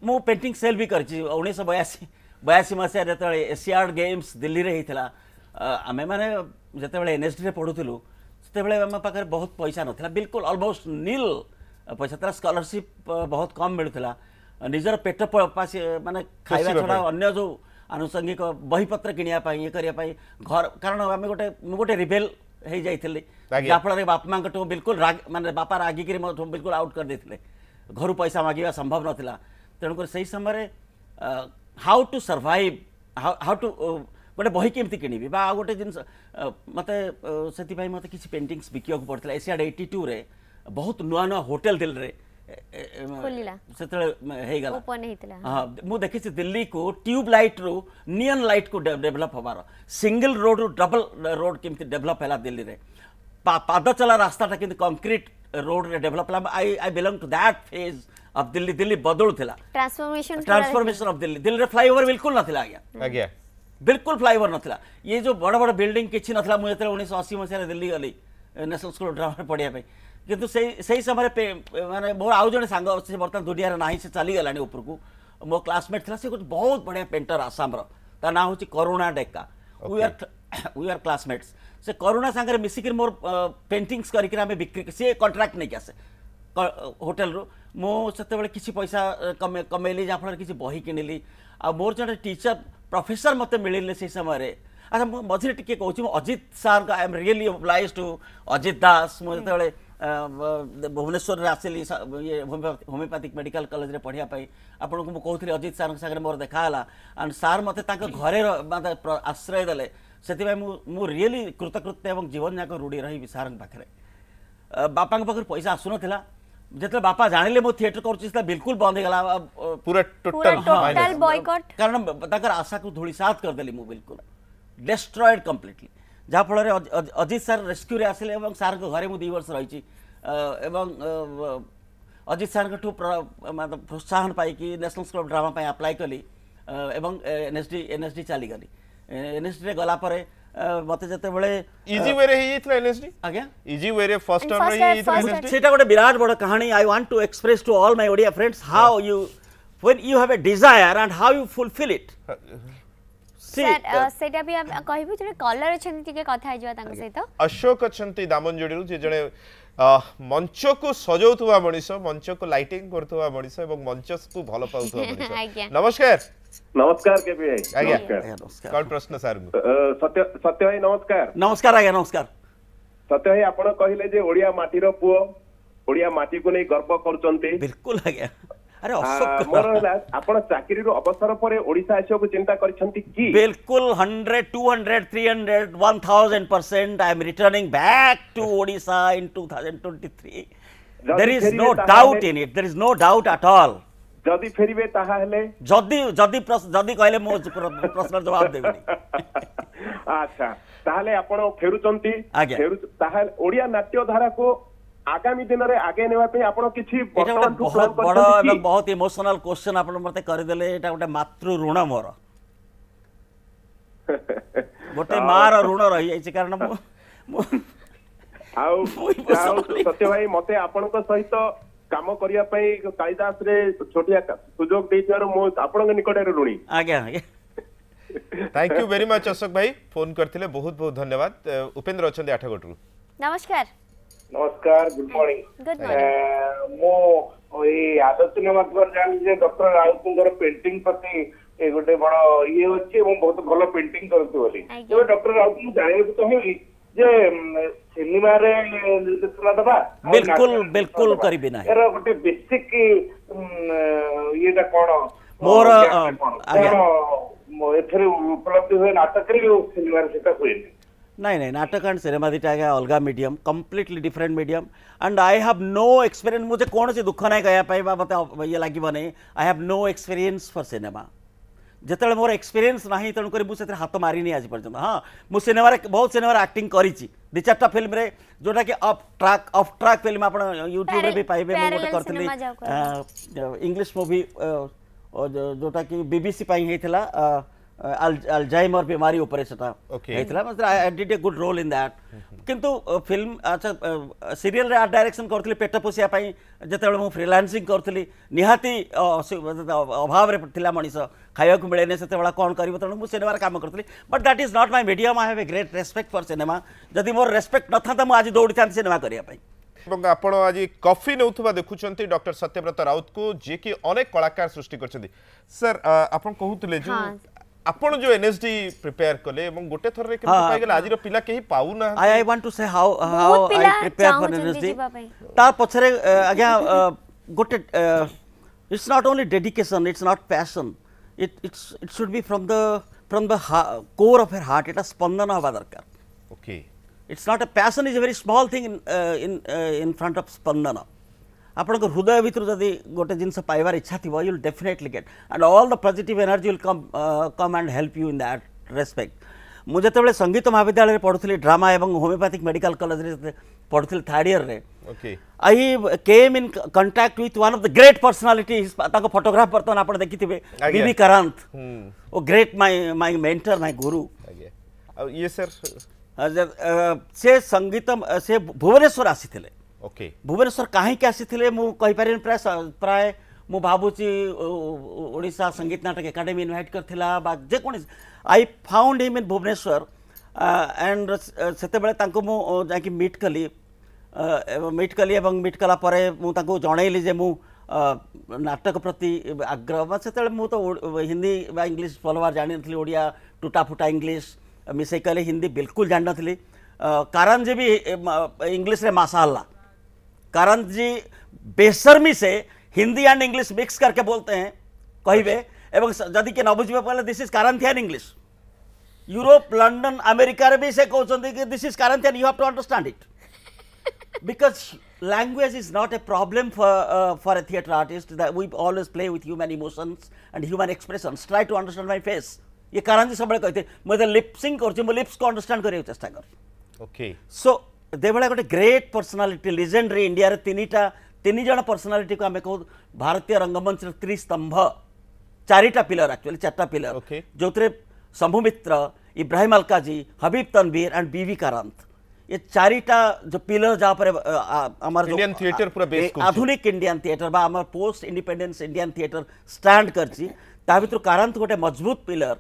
मु पेंटिंग सेल भी करी 1982 बयासी मसीह जो एसीआर गेम्स दिल्ली में होता आम मैंने जो एन एस डी पढ़ू से बहुत पैसा नाला बिल्कुल अलमोस्ट नील ପଇସା ସ୍କଲାରସିପ୍ ବହୁତ କମ୍ ମିଳୁଥିଲା ନିଜର ପେଟ ପାସି ମାନେ ଖାଇବା ଛଡ଼ା ଅନ୍ୟ ଯେଉଁ ଆନୁଷଙ୍ଗିକ ବହିପତ୍ର କିଣିବା ପାଇଁ ଇଏ କରିବା ପାଇଁ ଘର କାରଣ ଆମେ ଗୋଟେ ମୁଁ ଗୋଟେ ରିଭେଲ୍ ହେଇଯାଇଥିଲି ଯାହାଫଳରେ ବାପା ମାଙ୍କଠୁ ବିଲକୁଲ ମାନେ ବାପା ରାଗିକିରି ମୋଠୁ ବିଲକୁଲ ଆଉଟ୍ କରିଦେଇଥିଲେ ଘରୁ ପଇସା ମାଗିବା ସମ୍ଭବ ନଥିଲା ତେଣୁକରି ସେହି ସମୟରେ how to survive how to ଗୋଟେ ବହି କେମିତି କିଣିବି ବା ଆଉ ଗୋଟେ ଜିନିଷ ମୋତେ ସେଥିପାଇଁ ମୋତେ କିଛି ପେଣ୍ଟିଙ୍ଗସ୍ ବିକିବାକୁ ପଡ଼ିଥିଲା ଏସିଆଡ଼ ଏଇଟି ଟୁରେ बहुत नुआ नुआ होटेल दिल रे देखी दिल्ली को ट्यूब लाइट रु नियन लाइट को डेभलप हबार सिंगल रोड रु डबल रोड कमी डेभलप है दिल्ली में पा, पादचला रास्ता टाइम कंक्रीट रोड रे डेभलप है I I belong to that phase of Delhi Delhi बदलूला ट्रांसफर्मेशन अफ दिल्ली दिल्ली में फ्लाईओवर बिल्कुल ना आज्ञा बिल्कुल फ्लाईओवर ना ये जो बड़ बड़ बिल्डिंग किसी ना मुझे उसी मसीह दिल्ली गली नेशनल स्कूल ड्रामा पढ़ाई किंतु से समय मैंने मोर आउ जो सांग बर्तमान दुनिया में ना से चली उपरको मो क्लासमेट थी से बहुत बढ़िया पेंटर आसामर ता ना हूँ Karuna Deka we are classmates से करुणा सागर मिसिक मोर पेंटिंगस करें बिक्री सी कंट्राक्ट नहीं आसे होटेल रू से किसी पैसा कमेली जहाँफल किसी बही किणिली आ मोर जो टीचर प्रफेसर मत मिले से समय अच्छा मझे टी कौ Ajit sir I am really obliged to Ajit Das मुझे mm. भुवनेश्वर आसिली ये होमिओपैथिक मेडिकल कलेज पढ़ापी आपण को कहती अजित सार सागर मोर देखाला एंड सार मत घरे आश्रय दे से मु रियली कृतकृत्य और जीवन जाक रूढ़ी रही सार बापा पाखे पैसा आसून जिते बापा जाने मुझे थिएटर कर बिल्कुल बंद होगा कारण आशा को सात करदे मुझे बिलकुल डिस्ट्रॉयड कम्प्लीटली जहाँफल अजित सर रेस्क्यू आसे और सारे घरे मुझे दु वर्ष रही अजित सारू प्रोत्साहन पाई national school of drama apply कली N S D N S D चलीगली एन एस डी गला मते जते विराट बड कहानी I want to express to all my Odia friends how you when you have a desire and how you fulfil it ସେଇଟା ବି କହିବୁ ଜଣେ କଲର ଅଛନ୍ତି ଟିକେ କଥା ହେଇଯିବା ତାଙ୍କ ସହିତ ଅଶୋକ ଅଛନ୍ତି ଦାମନଯୋଡ଼ିରୁ ଯେ ଜଣେ ମଞ୍ଚକୁ ସଜାଉଥିବା ମଣିଷ ମଞ୍ଚକୁ ଲାଇଟିଂ କରୁଥିବା ମଣିଷ ଏବଂ ମଞ୍ଚକୁ ଭଲ ପାଉଥିବା ମଣିଷ ନମସ୍କାର ନମସ୍କାର କେବି ଆଜ୍ଞା କଣ ପ୍ରଶ୍ନ ସାର୍ଙ୍କୁ ସତ୍ୟ ସତ୍ୟ ଭାଇ ନମସ୍କାର ନମସ୍କାର ଆଜ୍ଞା ନମସ୍କାର ସତ୍ୟ ଭାଇ ଆପଣ କହିଲେ ଯେ ଓଡ଼ିଆ ମାଟିର ପୁଅ ଓଡ଼ିଆ ମାଟିକୁ ନେଇ ଗର୍ବ କରୁଛନ୍ତି ବିଲକୁଲ ଆଜ୍ଞା ମୋର ହେଲା ଆପଣ ଚାକିରିରୁ ଅବସର ପରେ ଓଡ଼ିଶା ଆସିବାକୁ ଚିନ୍ତା କରିଛନ୍ତି କି ବିଲକୁଲ hundred two hundred three hundred one thousand percent I am returning back to Odisha in two thousand twenty three there is no doubt in it there is no doubt at all ଯଦି ଫେରିବେ ତାହେଲେ ଯଦି ଯଦି ଯଦି କହିଲେ ମୁଁ ପ୍ରଶ୍ନ ଜବାବ ଦେବିନି ଆଚ୍ଛା ତାହେଲେ ଆପଣ ଫେରୁଛନ୍ତି ତାହେଲେ ଓଡ଼ିଆ ନାଟ୍ୟ ଧାରାକୁ ଆଗାମୀ ଦିନରେ ଆଗେଇ ନେବା ପାଇଁ ଆପଣ କିଛି ବହୁତ ବଡ ଏବଂ ବହୁତ ଇମୋସନାଲ କ୍ୱେଶ୍ଚନ ଆପଣ ମୋତେ କରିଦେଲେ ଏଇଟା ଗୋଟେ ମାତୃ ଋଣ ମୋର ଗୋଟେ ମାର ଋଣ ରହିଯାଇଛି କାରଣ ମୁଁ ଆଉ ସତ୍ୟ ଭାଇ ମତେ ଆପଣଙ୍କ ସହିତ କାମ କରିବା ପାଇଁ କାଳିଦାସରେ ଛୋଟିଆ ସୁଯୋଗ ଦେଇଥିବାରୁ ମୁଁ ଆପଣଙ୍କ ନିକଟରେ ଋଣୀ ଆଜ୍ଞା ଆଜ୍ଞା thank you very much Ashok भाई फोन करते बहुत बहुत धन्यवाद उपेन्द्र अच्छा आठगोटू नमस्कार नमस्कार गुड मर्णिङ ମୁଁ ଏଇ ଆଦର୍ଶନୀୟ ମାତ୍ର ଜାଣିଲି ଯେ ଡକ୍ଟର ରାଉତଙ୍କର ପେଣ୍ଟିଂ ପ୍ରତି ଏ ଗୋଟେ ବଡ ଇଏ ଅଛି ଏବଂ ବହୁତ ଭଲ ପେଣ୍ଟିଂ କରନ୍ତି ବୋଲି ତେବେ ଡକ୍ଟର ରାଉତଙ୍କୁ ଜାଣିବାକୁ ଚାହିଁବି ଯେ ସିନେମାରେ ନିର୍ଦ୍ଦେଶନା ଦେବା ବିଲକୁଲ ବିଲକୁଲ କରିବି ନାହିଁ ଏର ଗୋଟେ ବେସିକ ଇଏଟା କଣ ମୋର ଏଥିରେ ଉପଲବ୍ଧି ହୁଏ ନାଟକରେ ସିନେମାରେ ସେଟା ହୁଏନି नाई नाई नाटक एंड सिनेमा दुटा गया अलग medium completely different medium and I have no experience मुझे कौन से दुख ना कह मत ये लगे ना I have no experience for cinema जितेबाला मोर एक्सपीरियंस ना तेणुक मुझे हाथ मारे आज पर्यटन हाँ मुझे सिनेम बहुत सिनेम आक्ट कर दि चार्टा फिल्म में जोटा कि off track off track film आप यूट्यूब भी पाइबे मुझे करी इंग्लीश मुवि जोटा कि बीबीसी होता अलजाइमर बीमारी ऊपर गुड रोल इन दैट किंतु फिल्म अच्छा सीरियल आर्ट डायरेक्शन करी पेट पोषिया पई जते बेले मु फ्रीलांसिंग निहाती अभाव मनीष खाया मिले ने सेते बेला कोन करिवो काम करी but that is not my medium I have a great respect for cinema जदि मोर रेस्पेक्ट न था तो मुझे दौड़ी था सिनेमा करने पई এবং আপন আজ কফি নেওয়া দেখুছেন ডক্টর সত্যব্রত রাউত কু যে কি অনেক কলাকার সৃষ্টি করছেন স্যার আপন কুলে আপন যে এনএসডি প্রিপেয়ার কলে এবং গোটে থররে কেমতে পাইগলে আজির পিলা কেহি পাউ না I I want to say how how I prepare for NSD তার পছরে আজ্ঞা গোটে it's not only dedication it's not passion it it's it should be from the from the core of her heart এটা স্পন্দন হওয়া দরকার okay it's not a passion is a very small thing in in front of স্পন্দনা আপনক হৃদয় ভিতর যদি গটে জিনস পাইবার ইচ্ছা തിવો you definitely gate and all the positive energy will come come and help you in that RESPECT মুজে তেবেলে সংগীত महाविद्यालय रे पढथली ড্রামা এবং হোম्योपैथिक মেডিকেল কলেজ रे पढथिल থার্ড ইয়ার রে okay I came in contact with one of the great personality is তাকো photograph বৰতন आपण দেখিতিবে বিবেকানন্দ ও great my my mentor my guru okay A yeah sir আজে সে সংগীতম সে ভুবনেশ্বর আসি থলে ओके भुवनेश्वर कहीं आसी पार प्राय प्राय मु भावुची संगीत नाटक एकाडेमी इनभैट कर जेको I found him in Bhubaneswar and से मुझे मिट कली मिट कली मिट कला मुझे जनइली नाटक प्रति आग्रह से मुझे तो हिंदी व इंग्लीश भल भाव जान नी ओडिया टूटाफुटा इंग्लीश मिसे कली हिंदी बिल्कुल जान नी कारण जी भी इंग्लीश्रे मसाला करंत जी बेसरमी से हिंदी एंड इंग्लिश मिक्स करके बोलते हैं कहे एवं जदि किए न बुझे कहले this is Corinthian English Europe London आमेरिकार भी से कहते कि this is Corinthian you have to understand it because language is not a problem for uh, for a theater artist that we always play with human emotions and human expressions try to understand my face ये कारण जी सबळे कहते मैं lip sync करछु मैं lips को understand करे चेष्टा कर okay so गोटे ग्रेट पर्सनालीटी পর্সনালিটি इंडिया तीनटा तीन जन पर्सनालीटी को आम कहू भारतीय रंगमंच ত্রিস্তম্ভ चारिटा पिलर আকচুয়ালি চারটা পিলর जो थे Shambhu Mitra Ebrahim Alkazi Habib Tanvir and B B V Karanth ये चारिटा जो पिलर जहाँ पर थिएटर पूरा आधुनिक इंडियान थिएटर बा पोस्ट इंडिपेंडेंस इंडियान थिएटर स्टाण करछि ता भितर कांत गोटे मजबूत पिलर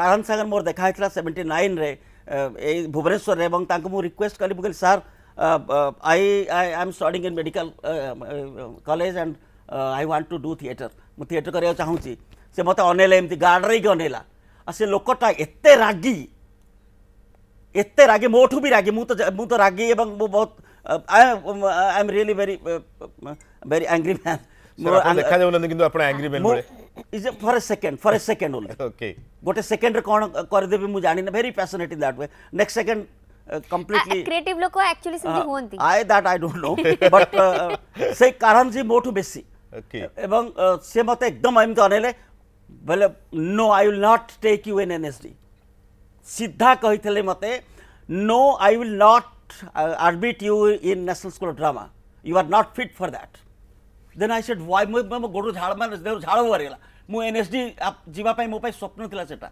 कांत सागर मोर देखा सेवेन्टी नाइन रे भुवनेश्वर मुझे रिक्वेस्ट कली कह sir I I I am studying in medical college and I want to do theatre मुझे थिएटर कराया चाहूँगी से मत अनेले एमती गाड़ रही अनैला से लोकटा एत रागी एत रागी मोठू भी रागी मु तो, तो रागी मु बहुत I am really very very angry man देखा angry man is for a second for a second only okay गोटे सेकेंड रे कोन कर करदेबी मु जानि ना very passionate in that way next second completely creative लोग को एक्चुअली सेमति होंती I that I don't know but से कारण जी मोठ बेसी ओके एवं से मते एकदम तो अनले बोले no I will not take you in NSD सीधा कहिथले मते नो आई विल नॉट आर्बिट you in national school of drama you are not fit for that then I said why ମୋ ଗୋଡ଼ରୁ ଝାଳ ମାନେ ଦେହରୁ ଝାଳ ବାହାରିଗଲା ମୁଁ ଏନ୍ ଏସ୍ ଡି ଯିବା ପାଇଁ ମୋ ପାଇଁ ସ୍ୱପ୍ନ ଥିଲା ସେଟା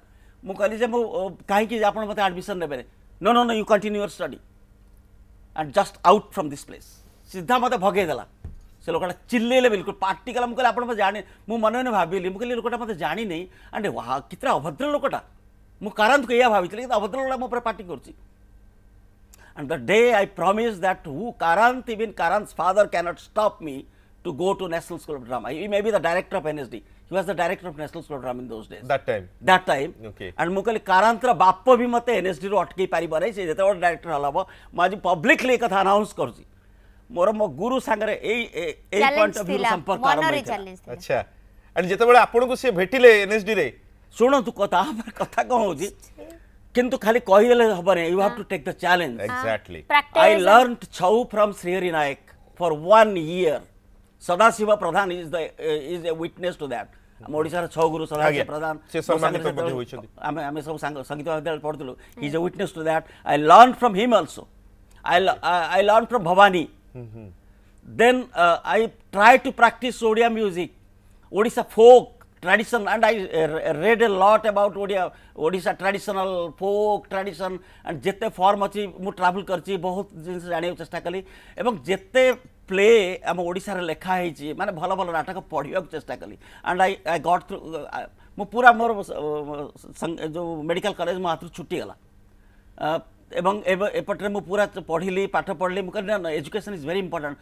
ମୁଁ କହିଲି ଯେ ମୁଁ କାହିଁକି ଆପଣ ମୋତେ ଆଡ଼ମିସନ୍ ନେବେନି no no no you continue your study and just out from this place ସିଧା ମୋତେ ଭଗେଇ ଦେଲା ସେ ଲୋକଟା ଚିଲେଇଲେ ବିଲକୁଲ ପାଟି କଲା ମୁଁ କହିଲି ଆପଣ ମୋତେ ଜାଣି ମୁଁ ମନେ ମନେ ଭାବିଲି ମୁଁ କହିଲି ଲୋକଟା ମୋତେ ଜାଣିନି ଆଣ୍ଡ କେତେଟା ଅଭଦ୍ର ଲୋକଟା ମୁଁ କାରନ୍ତକୁ ଏଇଆ ଭାବିଥିଲି କିନ୍ତୁ ଅଭଦ୍ର ଲୋକଟା ମୋ ଉପରେ ପାଟି କରୁଛି And the day I promised that who Karanth, even Karanth's father cannot stop me, to go to National School of Drama. He may be the director of NSD. He was the director of National School of Drama in those days. That time. That time. Okay. And ମୁଁ କହିଲି କାରାନ୍ତର ବାପ ବି ମୋତେ ଏନ୍ଏସ୍ଡିରୁ ଅଟକେଇ ପାରିବ ନାହିଁ ସେ ଯେତେବେଳେ director ହେଲା ହେବ ମୁଁ ଆଜି ପବ୍ଲିକଲି କଥା ଆନାଉନ୍ସ କରୁଛି ମୋର ମୋ ଗୁରୁ ସାଙ୍ଗରେ ଏଇ ଏଇ ପଏଣ୍ଟ ଅଫ୍ ଭ୍ୟୁ ସମ୍ପର୍କ ଆଚ୍ଛା ଆଣ୍ଡ ଯେତେବେଳେ ଆପଣଙ୍କୁ ସେ ଭେଟିଲେ ଏନ୍ଏସ୍ଡିରେ ଶୁଣନ୍ତୁ କଥା କଥା କ'ଣ ହେଉଛି किंतु खाली कहीदेले हबने you have to take the challenge exactly I learned Chhau from Shrihari Nayak for 1 year Sadashiv Pradhan is the is a witness to that ଆମ ଓଡ଼ିଶାର ଛଅ ଗୁରୁ ସଦାଶିବ ପ୍ରଧାନ ଆମେ ଆମେ ସବୁ ସଙ୍ଗୀତ ମହାବିଦ୍ୟାଳୟ ପଢ଼ୁଥିଲୁ is a witness to that I learn from him also I learn from Bhabani then I try to practise Odia music Odisha folk tradition and I read a lot about Odia, Odisha traditional folk tradition and jete form achi mu travel karchi bahut जिंस जाने chesta कली ebong jete play आम ଓଡ଼ିଶାରେ ଲେଖା मैंने भल भल नाटक ନାଟକ ପଢ଼ିବାକୁ ଚେଷ୍ଟା କଲି आई आई ଆଇ ଗଟ୍ पूरा मोर जो मेडिकल कलेज मो हाथ ମୋ ହାତରୁ ଛୁଟିଗଲା ଏବଂ ଏପଟରେ ମୁଁ ପୁରା ପଢ଼ିଲି ପାଠ ପଢ଼ିଲି ମୁଁ କହିଲି ନା ଏଜୁକେସନ୍ ଇଜ୍ ଭେରି ଇମ୍ପୋର୍ଟାଣ୍ଟ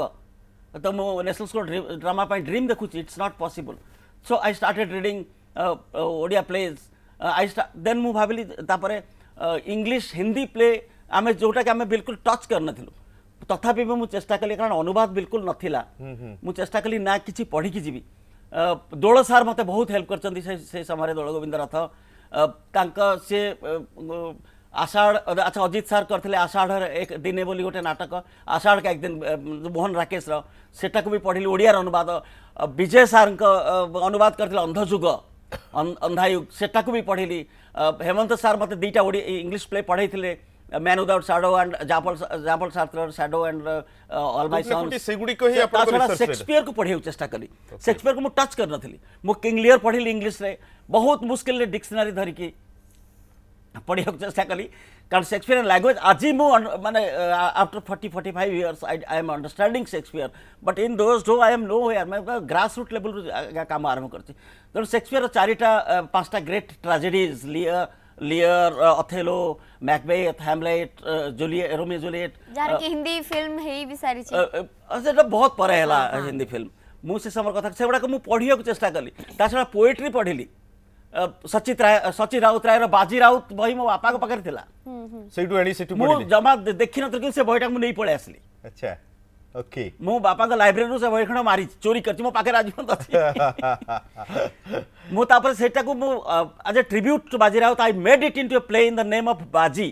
ମୁଁ তোমাও নেশনাল স্ক্রিন ড্রামা পাই ড্রিম দেখো it's not possible so I started reading Odia plays I start then move হাবলি তারপরে ইংলিশ হিন্দি প্লে আমি জোটা কে আমি একদম টাচ করনা থলো তথাপি আমি চেষ্টা করি কারণ অনুবাদ একদম নথিলা মু চেষ্টা করি না কিচি পড়ি কি জিবি দড়সার মতে বহুত হেল্প করচନ୍ତି সেই সময় রে দড় গোবিন্দ রাথ তাকো সে आषाढ़ अच्छा अजित सार करते आषाढ़ एक दिने बोली गोटे नाटक आषाढ़ का एक दिन मोहन राकेश सेटा को भी पढ़ी ओडियार अनुवाद विजय सार अनुवाद करते अंधजुग अंधायुग सेटा को भी पढ़ी हेमंत सार मत दुईटा इंग्लीश प्ले पढ़ई थे ম্যান উইদাউট শ্যাডো অ্যান্ড জাম্পল জাম্পল সার্থর শ্যাডো অ্যান্ড অলমাই সাউন্ড সেগুড়িক হি আপন তাছাড়া শেক্সপিয়ার কু পড়িও চেষ্টা কলি শেক্সপিয়ার কু মু টাচ করনথিলি মু কিং লিয়ার পড়িলি ইংলিশ রে বহুত মুশকিল রে ডিকশনারি ধরিকি पढिरहेको चेष्टा गरेँ कारण सेक्सपियर ल्याङ्ग्वेज अझै म माने after forty forty five years I I am understanding Shakespeare but in those डो आई एम नो वेयर म ग्रास रुट लेभलको काम आरम्भ गर्छु तर सेक्सपियर चारिटा पाँचटा great tragedies Lear Lear Othello Macbeth Hamlet Juliet Romeo Juliet Hindi film बहुत परे होला हिन्दी फिल्म म से समर कथा सेगुडाको म पढिएको चेष्टा गरेँ ता छडा पोएट्री पढिली सचित राय सचित राउत राय बाजी राउत बही मो बापा को पकर थिला सेटु एणी सेटु मो जमा देखि नतर कि से बयटा मु नै पळे आसली अच्छा ओके मो बापा को लाइब्रेरी से बयखण मारी चोरी करची मो पाके राजी मत अछि मो तापर सेटा को मो as a tribute to Baji Raut I made it into play in the name of Baji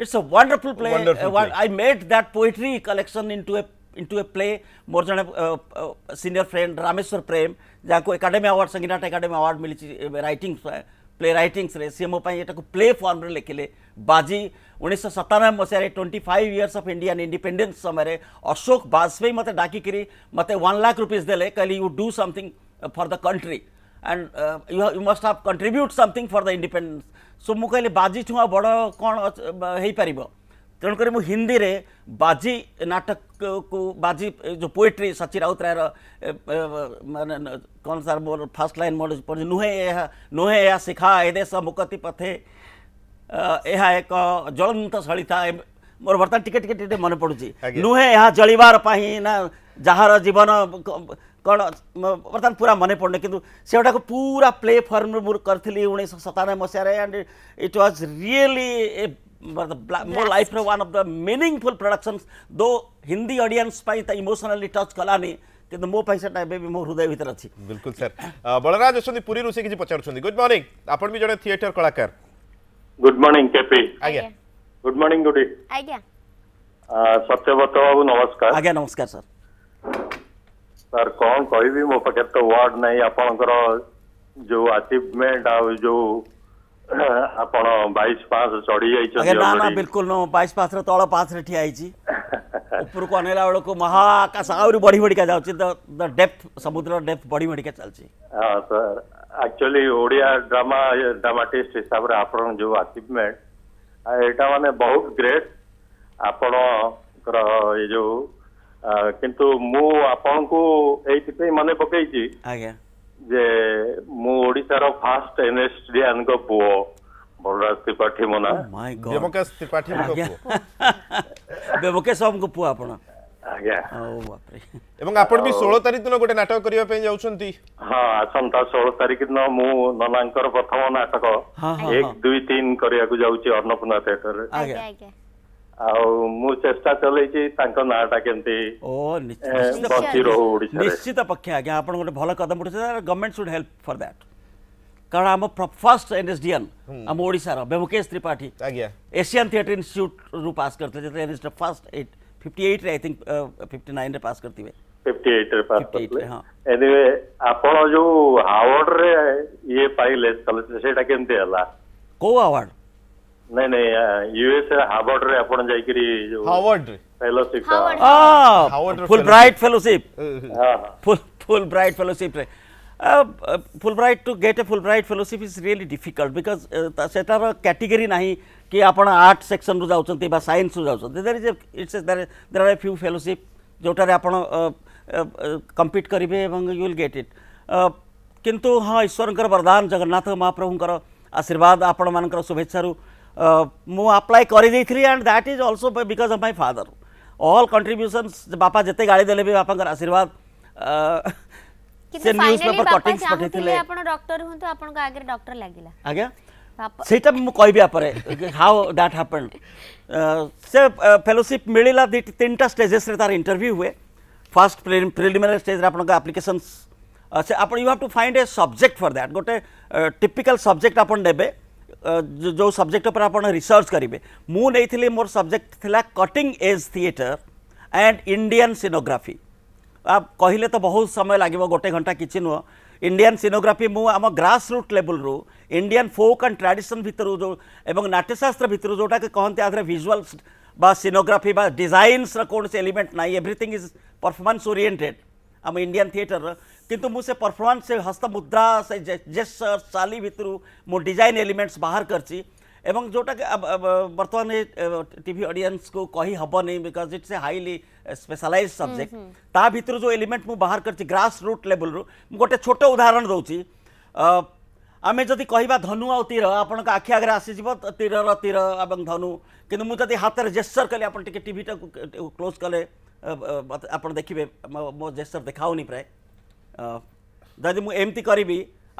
it's a wonderful play I made that poetry collection into a into a play more जन सीनियर फ्रेंड रामेश्वर प्रेम जहाँ को एकाडेमी अवार्ड संगीनाटा academy award मिली writing play writing सी मोपाई play फर्म लिखे बाजी उन्नीस सतानबे मसीह twenty five years of Indian independence समय अशोक बाजपेयी मत डाक मत लाख रुपीज दे कहली you do something for the country and you must have contribute something for the independence so मुझे बाजी छुआ बड़ कौन हो पार ତେଣୁକରି ମୁଁ ହିନ୍ଦୀରେ ବାଜି ନାଟକକୁ ବାଜି ଯେଉଁ ପୋଏଟ୍ରି ସଚି ରାଉତରାୟର ମାନେ କ'ଣ ସାର୍ ମୋର ଫାର୍ଷ୍ଟ ଲାଇନ୍ ମୋର ପଢ଼ୁଛି ନୁହେଁ ଏହା ନୁହେଁ ଏହା ଶିଖା ଏ ଦେଶ ମୁକତି ପଥେ ଏହା ଏକ ଜ୍ୱଳନ୍ତ ସଳିତା ମୋର ବର୍ତ୍ତମାନ ଟିକେ ଟିକେ ଟିକେ ମନେ ପଡ଼ୁଛି ନୁହେଁ ଏହା ଜଳିବାର ପାଇଁ ନା ଯାହାର ଜୀବନ କ'ଣ ବର୍ତ୍ତମାନ ପୁରା ମନେ ପଡ଼ୁନି କିନ୍ତୁ ସେଗୁଡ଼ାକୁ ପୁରା ପ୍ଲେ ଫର୍ମରେ ମୁଁ କରିଥିଲି ଉଣେଇଶହ ସତାନବେ ମସିହାରେ and it was really more life one of the meaningful productions though hindi audience pai ta emotionally touch kalani କିନ୍ତୁ ମୋ ପାଇଁ ସେଟା ଏବେ ବି ମୋ ହୃଦୟ ଭିତରେ ଅଛି ବିଲକୁଲ ସାର୍ ବଳରାଜ ଅଛନ୍ତି ପୁରୀରୁ ସେ କିଛି ପଚାରୁଛନ୍ତି ଗୁଡ୍ ମର୍ଣ୍ଣିଂ ଆପଣ ବି ଜଣେ ଥିଏଟର କଳାକାର ଗୁଡ୍ ମର୍ଣ୍ଣିଂ କେପି ଆଜ୍ଞା ଗୁଡ୍ ମର୍ଣ୍ଣିଂ ଗୁଡି ଆଜ୍ଞା ସତ୍ୟବ୍ରତ ବାବୁ ନମସ୍କାର ଆଜ୍ଞା ନମସ୍କାର ସାର୍ ସାର୍ କ'ଣ କହିବି ମୋ ପାଖରେ ତ ୱାର୍ଡ ନାହିଁ ଆପଣଙ୍କର ଯୋଉ ଆଚିଭମେଣ୍ଟ ଆଉ ଯୋଉ ଆପଣ ବାଇଶ ପାହାଚ ଚଢି ଯାଇଛନ୍ତି ନା ନା ବିଲକୁଲ ନୁହଁ ବାଇଶ ପାହାଚର ତଳ ପାହାଚରେ ଠିଆ ହେଇଛି ଉପରକୁ ଅନେଇଲା ବେଳକୁ ମହାକାଶ ଆହୁରି ବଢି ବଢିକା ଯାଉଛି ଦ ଡେପ୍ଥ ସମୁଦ୍ରର ଡେପ୍ଥ ବଢି ବଢିକା ଚାଲିଛି ହଁ sir actually Odia drama dramatist ହିସାବରେ ଆପଣଙ୍କ ଯୋଉ ଆଚିଭମେଣ୍ଟ ଏଇଟା ମାନେ ବହୁତ ଗ୍ରେଟ୍ ଆପଣଙ୍କର ଏ ଯୋଉ କିନ୍ତୁ ମୁଁ ଆପଣଙ୍କୁ ଏଇଥିପାଇଁ ମନେ ପକେଇଛି ଆଜ୍ଞା ଯେ ମୁଁ ଓଡ଼ିଶାର ଫାଷ୍ଟ ଏନଏସଡିଆନଙ୍କ ପୁଅ ବଳରାଜ ତ୍ରିପାଠୀ ମୋ ନାଁ ପୁଅ ଆପଣ ଆଜ୍ଞା ଏବଂ ଆପଣ ବି ଷୋହଳ ତାରିଖ ଦିନ ଗୋଟେ ନାଟକ କରିବା ପାଇଁ ଯାଉଛନ୍ତି ହଁ ଆସନ୍ତା ଷୋହଳ ତାରିଖ ଦିନ ମୁଁ ନନାଙ୍କର ପ୍ରଥମ ନାଟକ ଏକ ଦୁଇ ତିନି କରିବାକୁ ଯାଉଛି ଅନ୍ନପୂର୍ଣ୍ଣା ଆଜ୍ଞା ଆଉ ମୁଁ ଚେଷ୍ଟା ଚଲେଇଛି ତାଙ୍କ ନାଁଟା କେମିତି ବଞ୍ଚି ରହୁ ଓଡ଼ିଶା ନିଶ୍ଚିତ ପକ୍ଷେ ଆଜ୍ଞା ଆପଣ ଗୋଟେ ଭଲ କଦମ ଉଠେଇଛନ୍ତି government should help for that କାରଣ ଆମ ଫାର୍ଷ୍ଟ ଏନ୍ଏସ୍ଡିଏନ୍ ଆମ ଓଡ଼ିଶାର ବେମୁକେଶ ତ୍ରିପାଠୀ ଏସିଆନ୍ ଥିଏଟର ଇନଷ୍ଟିଚ୍ୟୁଟ୍ରୁ ପାସ୍ କରିଥିଲେ ଯେତେବେଳେ ଏନ୍ଏସ୍ଡିର ଫାର୍ଷ୍ଟ ଏଇଟ୍ ଫିଫ୍ଟି ଏଇଟ୍ରେ ଆଇ ଥିଙ୍କ ଫିଫ୍ଟି ନାଇନ୍ରେ ପାସ୍ କରିଥିବେ ଫିଫ୍ଟି ଏଇଟ୍ରେ ପାସ୍ କରିଥିଲେ ଏନିୱେ ଆପଣ ଯୋଉ ଆୱାର୍ଡରେ ଇଏ ପାଇଲେ ସେଇଟା କେମିତି ହେଲା କୋଉ award to get a fellowship is really difficult because category ना कि आप आर्ट सेक्शन रु जाऊँच सैन्स रु is it's there are a few fellowship जोटार आप कंपीट करेंगे विल गेट इट कि हाँ ईश्वर वरदान जगन्नाथ महाप्रभुं आशीर्वाद आपण मान शुभेच्छा मुझ्लाय करी and that is also because of my father all contribution बापा जिते गाड़ी देने भी बापा आशीर्वाद फेलोशिप मिलला तीन टा स्टेजेस हुए first preliminary you have to find a subject for that गोटे टिपिकाल सब्जेक्ट आपड़ जो सब्जेक्ट पर आपड़ रिसर्च करेंगे मुझे more subject the cutting edge theatre and Indian scenography आप कहले तो बहुत समय लगे गोटे घंटा किसी नुह इंडियन सिनोग्राफी मुझ ग्रास रुट लेवल रु इंडियन फोक एंड ट्राडिशन भितर जो एवं नाट्यशास्त्र भितर जोटा कि कहते हैं भिजुआल सिनोग्राफी डिजाइनस कौन से एलिमेंट ना एव्रीथिंग इज परफॉर्मेंस ओरिएंटेड आम इंडियन थिएटर किंतु मुझे से परफॉर्मांस से हस्त मुद्रा से जेस्चर चाली भितर मो डिजाइन एलिमेंट्स बाहर करची एवं जोटा बर्तमान टीवी ऑडियंस को कही नहीं because it's a highly specialised subject ता भितर जो एलिमेंट मु बाहर करती ग्रास रूट लेवल रु गोटे छोट उदाहरण दौची आमे जदि कह धनु आ तीर का आखि आगे आसी जीव तीर एवं धनु मु मुझे हाथ जेस्चर कले टिके टीवी टा क्लोज कले आपन देखिबे मो जेस्चर देखाऊनी प्राय जदि मुमती करी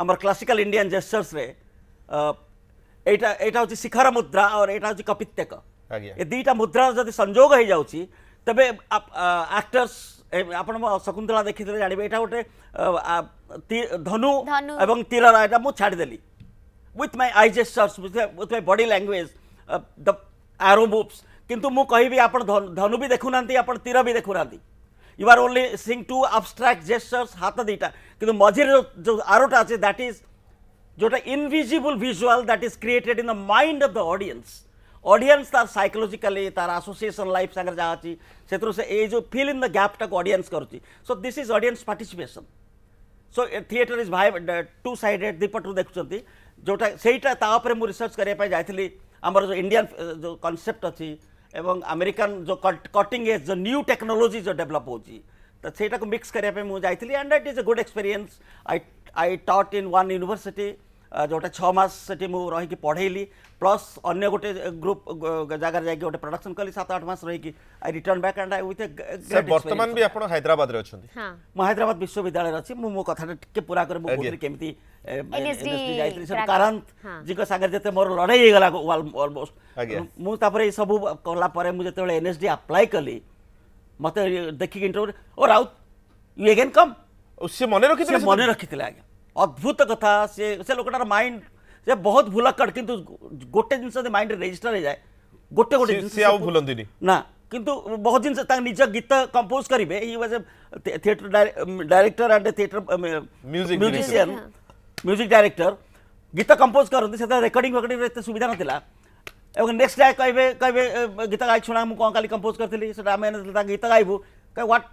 आम क्लासिकाल इंडियान जेस्टर्स यहाँ शिखर मुद्रा और यहाँ हूँ कपित्यक ये दुईटा मुद्रा जो संजोग हो जा तेब आक्टर्स आप शकुंतला देखी जानवे यहाँ गोटे धनु एवं तीर यहाँ मुझे छाड़देली with my eye gestures with my body language the arrow moves कितु मुझे आप धनु भी देखुना आप तीर भी देखुना you are only seeing two abstract gestures hata dita kintu majhire jo arota ache that is jota invisible visual that is created in the mind of the audience audience tar psychologically tar association life sangar ja achi setru se ei jo fill in the gap ta audience karuchi so this is audience participation so theater is two sided dipatru dekhuchanti जोटा सहीटा तापर मुझ research करने जाइली आमर जो Indian जो concept अच्छी এবং American ଯେଉଁ କଟିଂ ଏଜ୍ ଯେଉଁ ନ୍ୟୁ ଟେକ୍ନୋଲୋଜି ଯେଉଁ ଡେଭଲପ୍ ହେଉଛି ତ ସେଇଟାକୁ ମିକ୍ସ କରିବା ପାଇଁ ମୁଁ ଯାଇଥିଲି and it is a good experience I I taught in one university ଯେଉଁଟା ଛଅ ମାସ ସେଠି ମୁଁ ରହିକି ପଢ଼େଇଲି ପ୍ଲସ୍ ଅନ୍ୟ ଗୋଟେ ଗ୍ରୁପ୍ ଜାଗାରେ ଯାଇକି ଗୋଟେ ପ୍ରଡକ୍ସନ୍ କଲି ସାତ ଆଠ ମାସ ରହିକି I return back and with ବର୍ତ୍ତମାନ ବି ଆପଣ ହାଇଦ୍ରାବାଦରେ ଅଛନ୍ତି ମୁଁ ହାଇଦ୍ରାବାଦ ବିଶ୍ୱବିଦ୍ୟାଳୟରେ ଅଛି ମୁଁ ମୋ କଥାଟା ଟିକେ ପୁରା କରେ ମୁଁ କୋଉଠି କେମିତି ଯାଇଥିଲି ସେଠୁ କାରନ୍ତ ଜୀଙ୍କ ସାଙ୍ଗରେ ଯେତେ ମୋର ଲଢ଼େଇ ହେଇଗଲା ଅଲମୋଷ୍ଟ ମୁଁ ତାପରେ ଏଇ ସବୁ କଲା ପରେ ମୁଁ ଯେତେବେଳେ ଏନ୍ଏସ୍ଡି ଆପ୍ଲାଏ କଲି ମୋତେ ଦେଖିକି ଇଣ୍ଟରଭ୍ୟୁ ଓ ରାଉତ ୟୁ ଏଗେନ୍ କମ୍ ସେ ମନେ ରଖିଥିଲେ ମନେ ରଖିଥିଲେ ଆଜ୍ଞା अद्भुत कथा से लोकटार माइंड से बहुत भूल भूलक्कड़ कि गोटे जिन माइंड रेजिस्टर हो जाए गोटे गोटे भूल ना किंतु बहुत जिन निज गीत कंपोज करेंगे he was theatre director and theatre musician music director गीत कंपोज करते रेकर्डिंग वेकर्डिंग एत सुविधा नाला नेक्स्ट टाइम कहे कहे गीत गाय छुना मुझे कल कंपोज करी आम गीत गायबू क्या what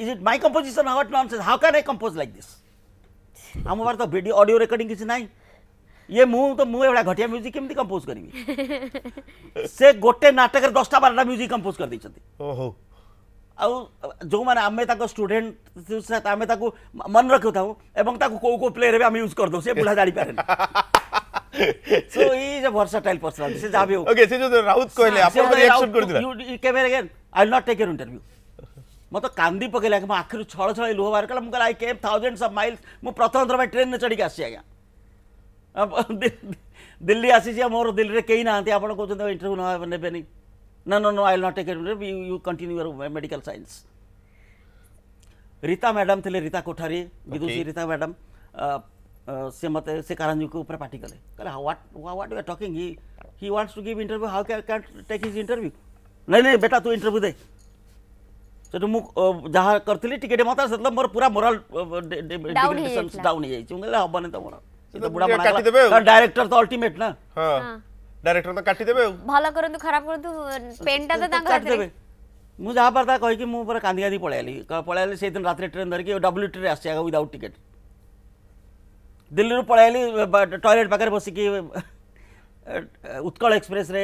is it my composition what nonsense how can I compose like this आम बार तो वीडियो ऑडियो रेकर्डिंग किसी ना ये मुझे तो मुझे घटिया म्यूजिक कमी कंपोज करी से गोटे नाटक दसटा बारटा म्यूजिक कंपोज कर देखते आउ जो माने आमे ताको स्टूडेंट सेत आमे ताको मन रखु थाउ एवं ताको को को प्लेयर बे आमे यूज कर दउ से बुढा जाडी पारे सो ई जे वर्सटाइल पर्सन से जाबे ओके से जो राउत कहले आपन रिएक्शन कर दिला यू केवे again I will not take your interview मत तो कांदी पकड़ा मो आखिर छल छल लुह बाहर कला मुझे I came thousands of miles मुझे प्रथम थर ट्रेन में चढ़ी आसी आज्ञा दिल्ली आसी मोर दिल्ली में कहीं ना आप कौन तो इंटरव्यू ना ने ना no no I not take you continue your medical science Rita madam थे रीता कोठारी विदुषी रीता मैडम से मत से कारंजी के पार्टी कले कह what what you are talking he he wants to give interview how can take his interview नहीं नहीं बेटा तू इंटरव्यू दे ସେଠୁ ମୁଁ ଯାହା କରିଥିଲି ଟିକେ ଟିକେ ମୋତେ ସେତେବେଳେ ମୋର ପୁରା ମୋରାଲ ଡାଉନ୍ ହେଇଯାଇଛି ମୁଁ କହିଲେ ହେବନି ତମର ଡାଇରେକ୍ଟର ତ ଅଲ୍ଟିମେଟ୍ ନା ଡାଇରେକ୍ଟର ତ କାଟିଦେବେ ଭଲ କରନ୍ତୁ ଖରାପ କରନ୍ତୁ ପେନ୍ଟା ତ ତାଙ୍କ ହାତରେ ମୁଁ ଯାହା ପାର୍ତା କହିକି ମୁଁ ପୁରା କାନ୍ଦି କାନ୍ଦି ପଳେଇଲି ପଳେଇଲି ସେଇଦିନ ରାତିରେ ଟ୍ରେନ୍ ଧରିକି ଡବ୍ଲ୍ୟୁ ଟିରେ ଆସିଛି ଆଗ ୱିଦାଉଟ୍ ଟିକେଟ୍ ଦିଲ୍ଲୀରୁ ପଳେଇଲି ଟଏଲେଟ୍ ପାଖରେ ବସିକି उत्कल एक्सप्रेस रे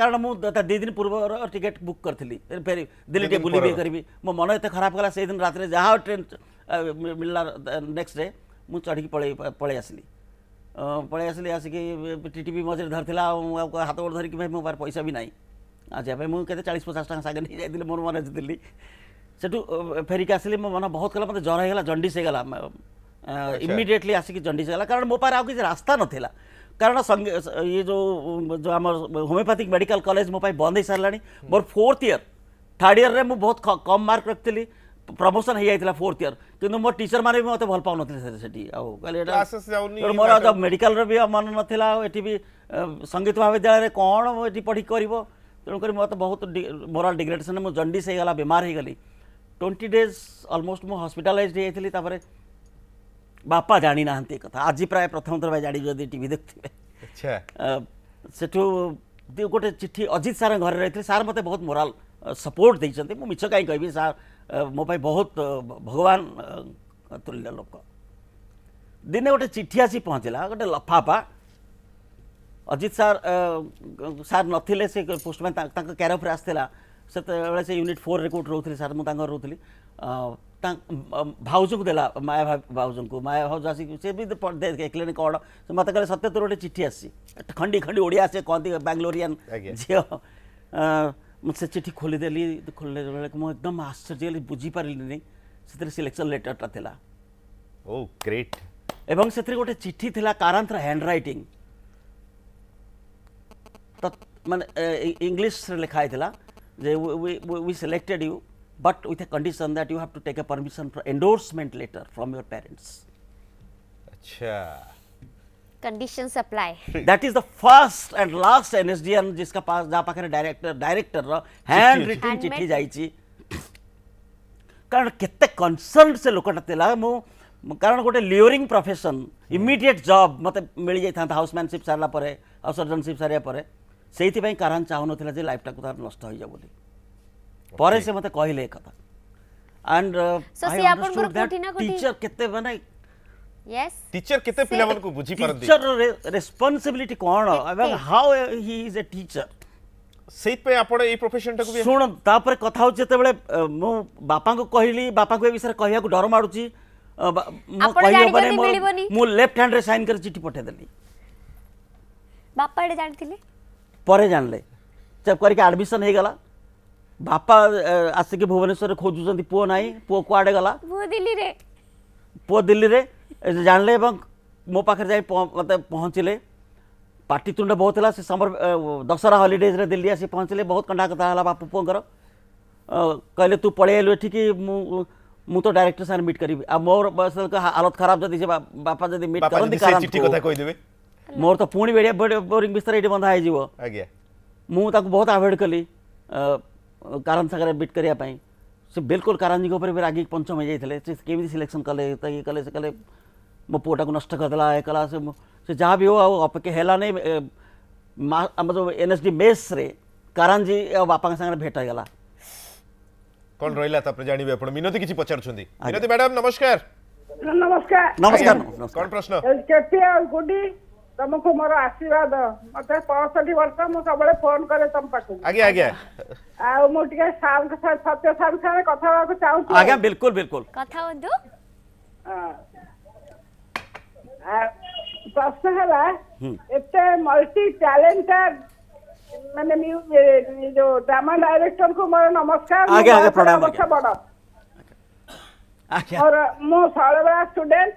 कारण मु दी दिन पूर्व टिकेट बुक करी फेरी दिल्ली टे बुल करी मो मन एत खराब गला से दिन रात जहाँ ट्रेन मिलला नेक्स्ट डे मुझ चढ़ पलि आसली पलि आसली आसिकी टीटी मझे धरी हाथ गोड़ धरिकी भाई मो पैसा भी नहीं आसवाई मुझे चालीस पचास टाँग सागे नहीं जाती मोर मन दिल्ली सेठू फेरिक आसली मो मन बहुत गला मत ज्वर होगा जंडिस होगा इमिडिएटली आसिक जंडिस होगा कारण मो पार आउ किसी रास्ता नाला କାରଣ ଇଏ ଯେଉଁ ଯେଉଁ ଆମର ହୋମିଓପାଥିକ ମେଡ଼ିକାଲ କଲେଜ ମୋ ପାଇଁ ବନ୍ଦ ହେଇସାରିଲାଣି ମୋର ଫୋର୍ଥ ଇୟର ଥାର୍ଡ଼ ଇୟରରେ ମୁଁ ବହୁତ କମ୍ ମାର୍କ ରଖିଥିଲି ପ୍ରମୋସନ୍ ହେଇଯାଇଥିଲା ଫୋର୍ଥ ଇୟର କିନ୍ତୁ ମୋ ଟିଚର ମାନେ ବି ମୋତେ ଭଲ ପାଉନଥିଲେ ସେଠି ଆଉ କହିଲେ ମୋର ମେଡ଼ିକାଲର ବି ମନ ନଥିଲା ଆଉ ଏଠି ବି ସଙ୍ଗୀତ ମହାବିଦ୍ୟାଳୟରେ କ'ଣ ଏଠି ପଢ଼ି କରିବ ତେଣୁକରି ମୋତେ ବହୁତ ମୋରାଲ ଡିଗ୍ରେଡେସନ୍ ମୁଁ ଜଣ୍ଡିସ୍ ହେଇଗଲା ବେମାର ହେଇଗଲି ଟ୍ୱେଣ୍ଟି ଡେଜ୍ ଅଲମୋଷ୍ଟ ମୁଁ ହସ୍ପିଟାଲାଇଜ୍ ହେଇଯାଇଥିଲି ତାପରେ ବାପା ଜାଣିନାହାନ୍ତି କଥା ଆଜି ପ୍ରାୟ ପ୍ରଥମ ଥର ଭାଇ ଜାଣି ଯଦି ଟିଭି ଦେଖୁଥିବେ ସେଠୁ ଗୋଟେ ଚିଠି ଅଜିତ ସାର୍ଙ୍କ ଘରେ ରହିଥିଲେ ସାର୍ ମୋତେ ବହୁତ ମୋରାଲ ସପୋର୍ଟ ଦେଇଛନ୍ତି ମୁଁ ମିଛ କାହିଁ କହିବି ସାର୍ ମୋ ପାଇଁ ବହୁତ ଭଗବାନ ତୁଲ୍ୟ ଲୋକ ଦିନେ ଗୋଟେ ଚିଠି ଆସି ପହଞ୍ଚିଲା ଗୋଟେ ଲଫାଫା ଅଜିତ ସାର୍ ସାର୍ ନଥିଲେ ସେ ପୋଷ୍ଟମ୍ୟାନ୍ ତାଙ୍କ କ୍ୟାରଫ୍ରେ ଆସିଥିଲା ସେତେବେଳେ ସେ ୟୁନିଟ୍ ଫୋର୍ରେ କେଉଁଠି ରହୁଥିଲେ ସାର୍ ମୁଁ ତାଙ୍କର ରହୁଥିଲି भाउज को देला माया भाउजू को माया भाउज आसिक सी भी कौन से मत कह सत्य गोटे चिठी आसी खंडी खंडी ओडिया से कहते बांगलोरियान झी से चिठी खोलीदेली खोल मुझे एकदम आश्चर्य बुझीपारे से सिलेक्शन लेटरटा था ओ ग्रेट एवं से गोटे चिठी थी कारांतर हैंड रईटिंग मान इंग्लीश लेखाई we selected you but with a condition that you have to take a permission for endorsement letter from your parents. Achha. Conditions apply that is the first and last एनएसडीएन जिसका पास जा पाखरे director director रो hand written चिट्ठी जाईची कारण केते कंसर्न से लोकटा तेला मो कारण गोटे लियोरिंग प्रोफेशन इमीडिएट जॉब मते मिल जाई था हाउसमैनशिप सारला परे और सर्जनशिप सारिया परे पई कारण चाहू नथिला जे लाइफ टाक नष्ट होई जा ପରେ ସେ ମୋତେ କହିଲେ କଥା ଆଣ୍ଡ ଟିଚର କେତେ ମାନେ ଟିଚର କେତେ ପିଲାମାନଙ୍କୁ ବୁଝି ପାରନ୍ତି ଟିଚରର ରେସ୍ପନ୍ସିବିଲିଟି କ'ଣ ଏବଂ ହାଉ ହି ଇଜ୍ ଏ ଟିଚର ସେଇଥିପାଇଁ ଆପଣ ଏଇ ପ୍ରଫେସନଟାକୁ ଶୁଣ ତାପରେ କଥା ହେଉଛି ଯେତେବେଳେ ମୁଁ ବାପାଙ୍କୁ କହିଲି ବାପାଙ୍କୁ ଏ ବିଷୟରେ କହିବାକୁ ଡର ମାଡ଼ୁଛି ମୁଁ କହିହେବନି ମୁଁ ଲେଫ୍ଟ ହ୍ୟାଣ୍ଡରେ ସାଇନ୍ କରି ଚିଠି ପଠାଇଦେଲି ବାପା ଏଇଟା ଜାଣିଥିଲେ ପରେ ଜାଣିଲେ ଚେକ୍ କରିକି ଆଡ଼ମିସନ୍ ହେଇଗଲା ବାପା ଆସିକି ଭୁବନେଶ୍ୱରରେ ଖୋଜୁଛନ୍ତି ପୁଅ ନାହିଁ ପୁଅ କୁଆଡ଼େ ଗଲା ପୁଅ ଦିଲ୍ଲୀରେ ପୁଅ ଦିଲ୍ଲୀରେ ଜାଣିଲେ ଏବଂ ମୋ ପାଖରେ ଯାଇ ମୋତେ ପହଞ୍ଚିଲେ ପାଟିତୁଣ୍ଡ ବହୁତ ହେଲା ସେ ସମର ଦଶହରା ହଲିଡେଜ୍ରେ ଦିଲ୍ଲୀ ଆସି ପହଞ୍ଚିଲେ ବହୁତ କଣ୍ଟା କଥା ହେଲା ବାପୁ ପୁଅଙ୍କର କହିଲେ ତୁ ପଳେଇ ଆଇଲୁ ଏଠିକି ମୁଁ ମୁଁ ତ ଡାଇରେକ୍ଟର ସାଙ୍ଗରେ ମିଟ୍ କରିବି ଆଉ ମୋର ହାଲତ ଖରାପ ଯଦି ସେ ବାପା ଯଦି ମିଟ୍ କରନ୍ତି ମୋର ତ ପୁଣି ବେଡ଼ିଆ ବୋରିଂ ବିସ୍ତାର ଏଠି ବନ୍ଧା ହେଇଯିବ ଆଜ୍ଞା ମୁଁ ତାକୁ ବହୁତ ଆଭଏଡ଼ କଲି कारण सागर बिट करवाई से बिल्कुल कारांजी पर भी रागिक पंचम हो जाते केमी सिलेक्शन कले कले से कले मो पुटा को नष्ट करदेला ये कला से, से जहाँ भी हो आपकेला नहीं जो N S D mess Karanji बापा भेट हो गला कौन रहा जानवे मीनती किसी पचारती मैडम नमस्कार नमस्कार नमस्कार कौन प्रश्न केपी गुडी ତମକୁ ମୋର ଆଶୀର୍ବାଦ ମତେ ପଞ୍ଚଷଠି ବର୍ଷ ମୁଁ ସବୁବେଳେ ଫୋନ କରେ ତମ ପାଖକୁ ଆଜ୍ଞା ଆଜ୍ଞା ଆଉ ମୁଁ ଟିକେ ସାର୍ଙ୍କ ସତ୍ୟ ସାର୍ଙ୍କ ସାଙ୍ଗରେ କଥା ହେବାକୁ ଚାହୁଁଛି ଆଜ୍ଞା ବିଲକୁଲ ବିଲକୁଲ କଥା ହୁଅନ୍ତୁ ପ୍ରଶ୍ନ ହେଲା ଏତେ ମଲ୍ଟି ଟ୍ୟାଲେଣ୍ଟେଡ ମାନେ ଯୋଉ ଡ୍ରାମା ଡାଇରେକ୍ଟରଙ୍କୁ ମୋର ନମସ୍କାର ଆଜ୍ଞା ଆଜ୍ଞା ପ୍ରଣାମ ବଡ଼ ମୋର ମୁଁ ଷୋହଳ ବେଳା ଷ୍ଟୁଡେଣ୍ଟ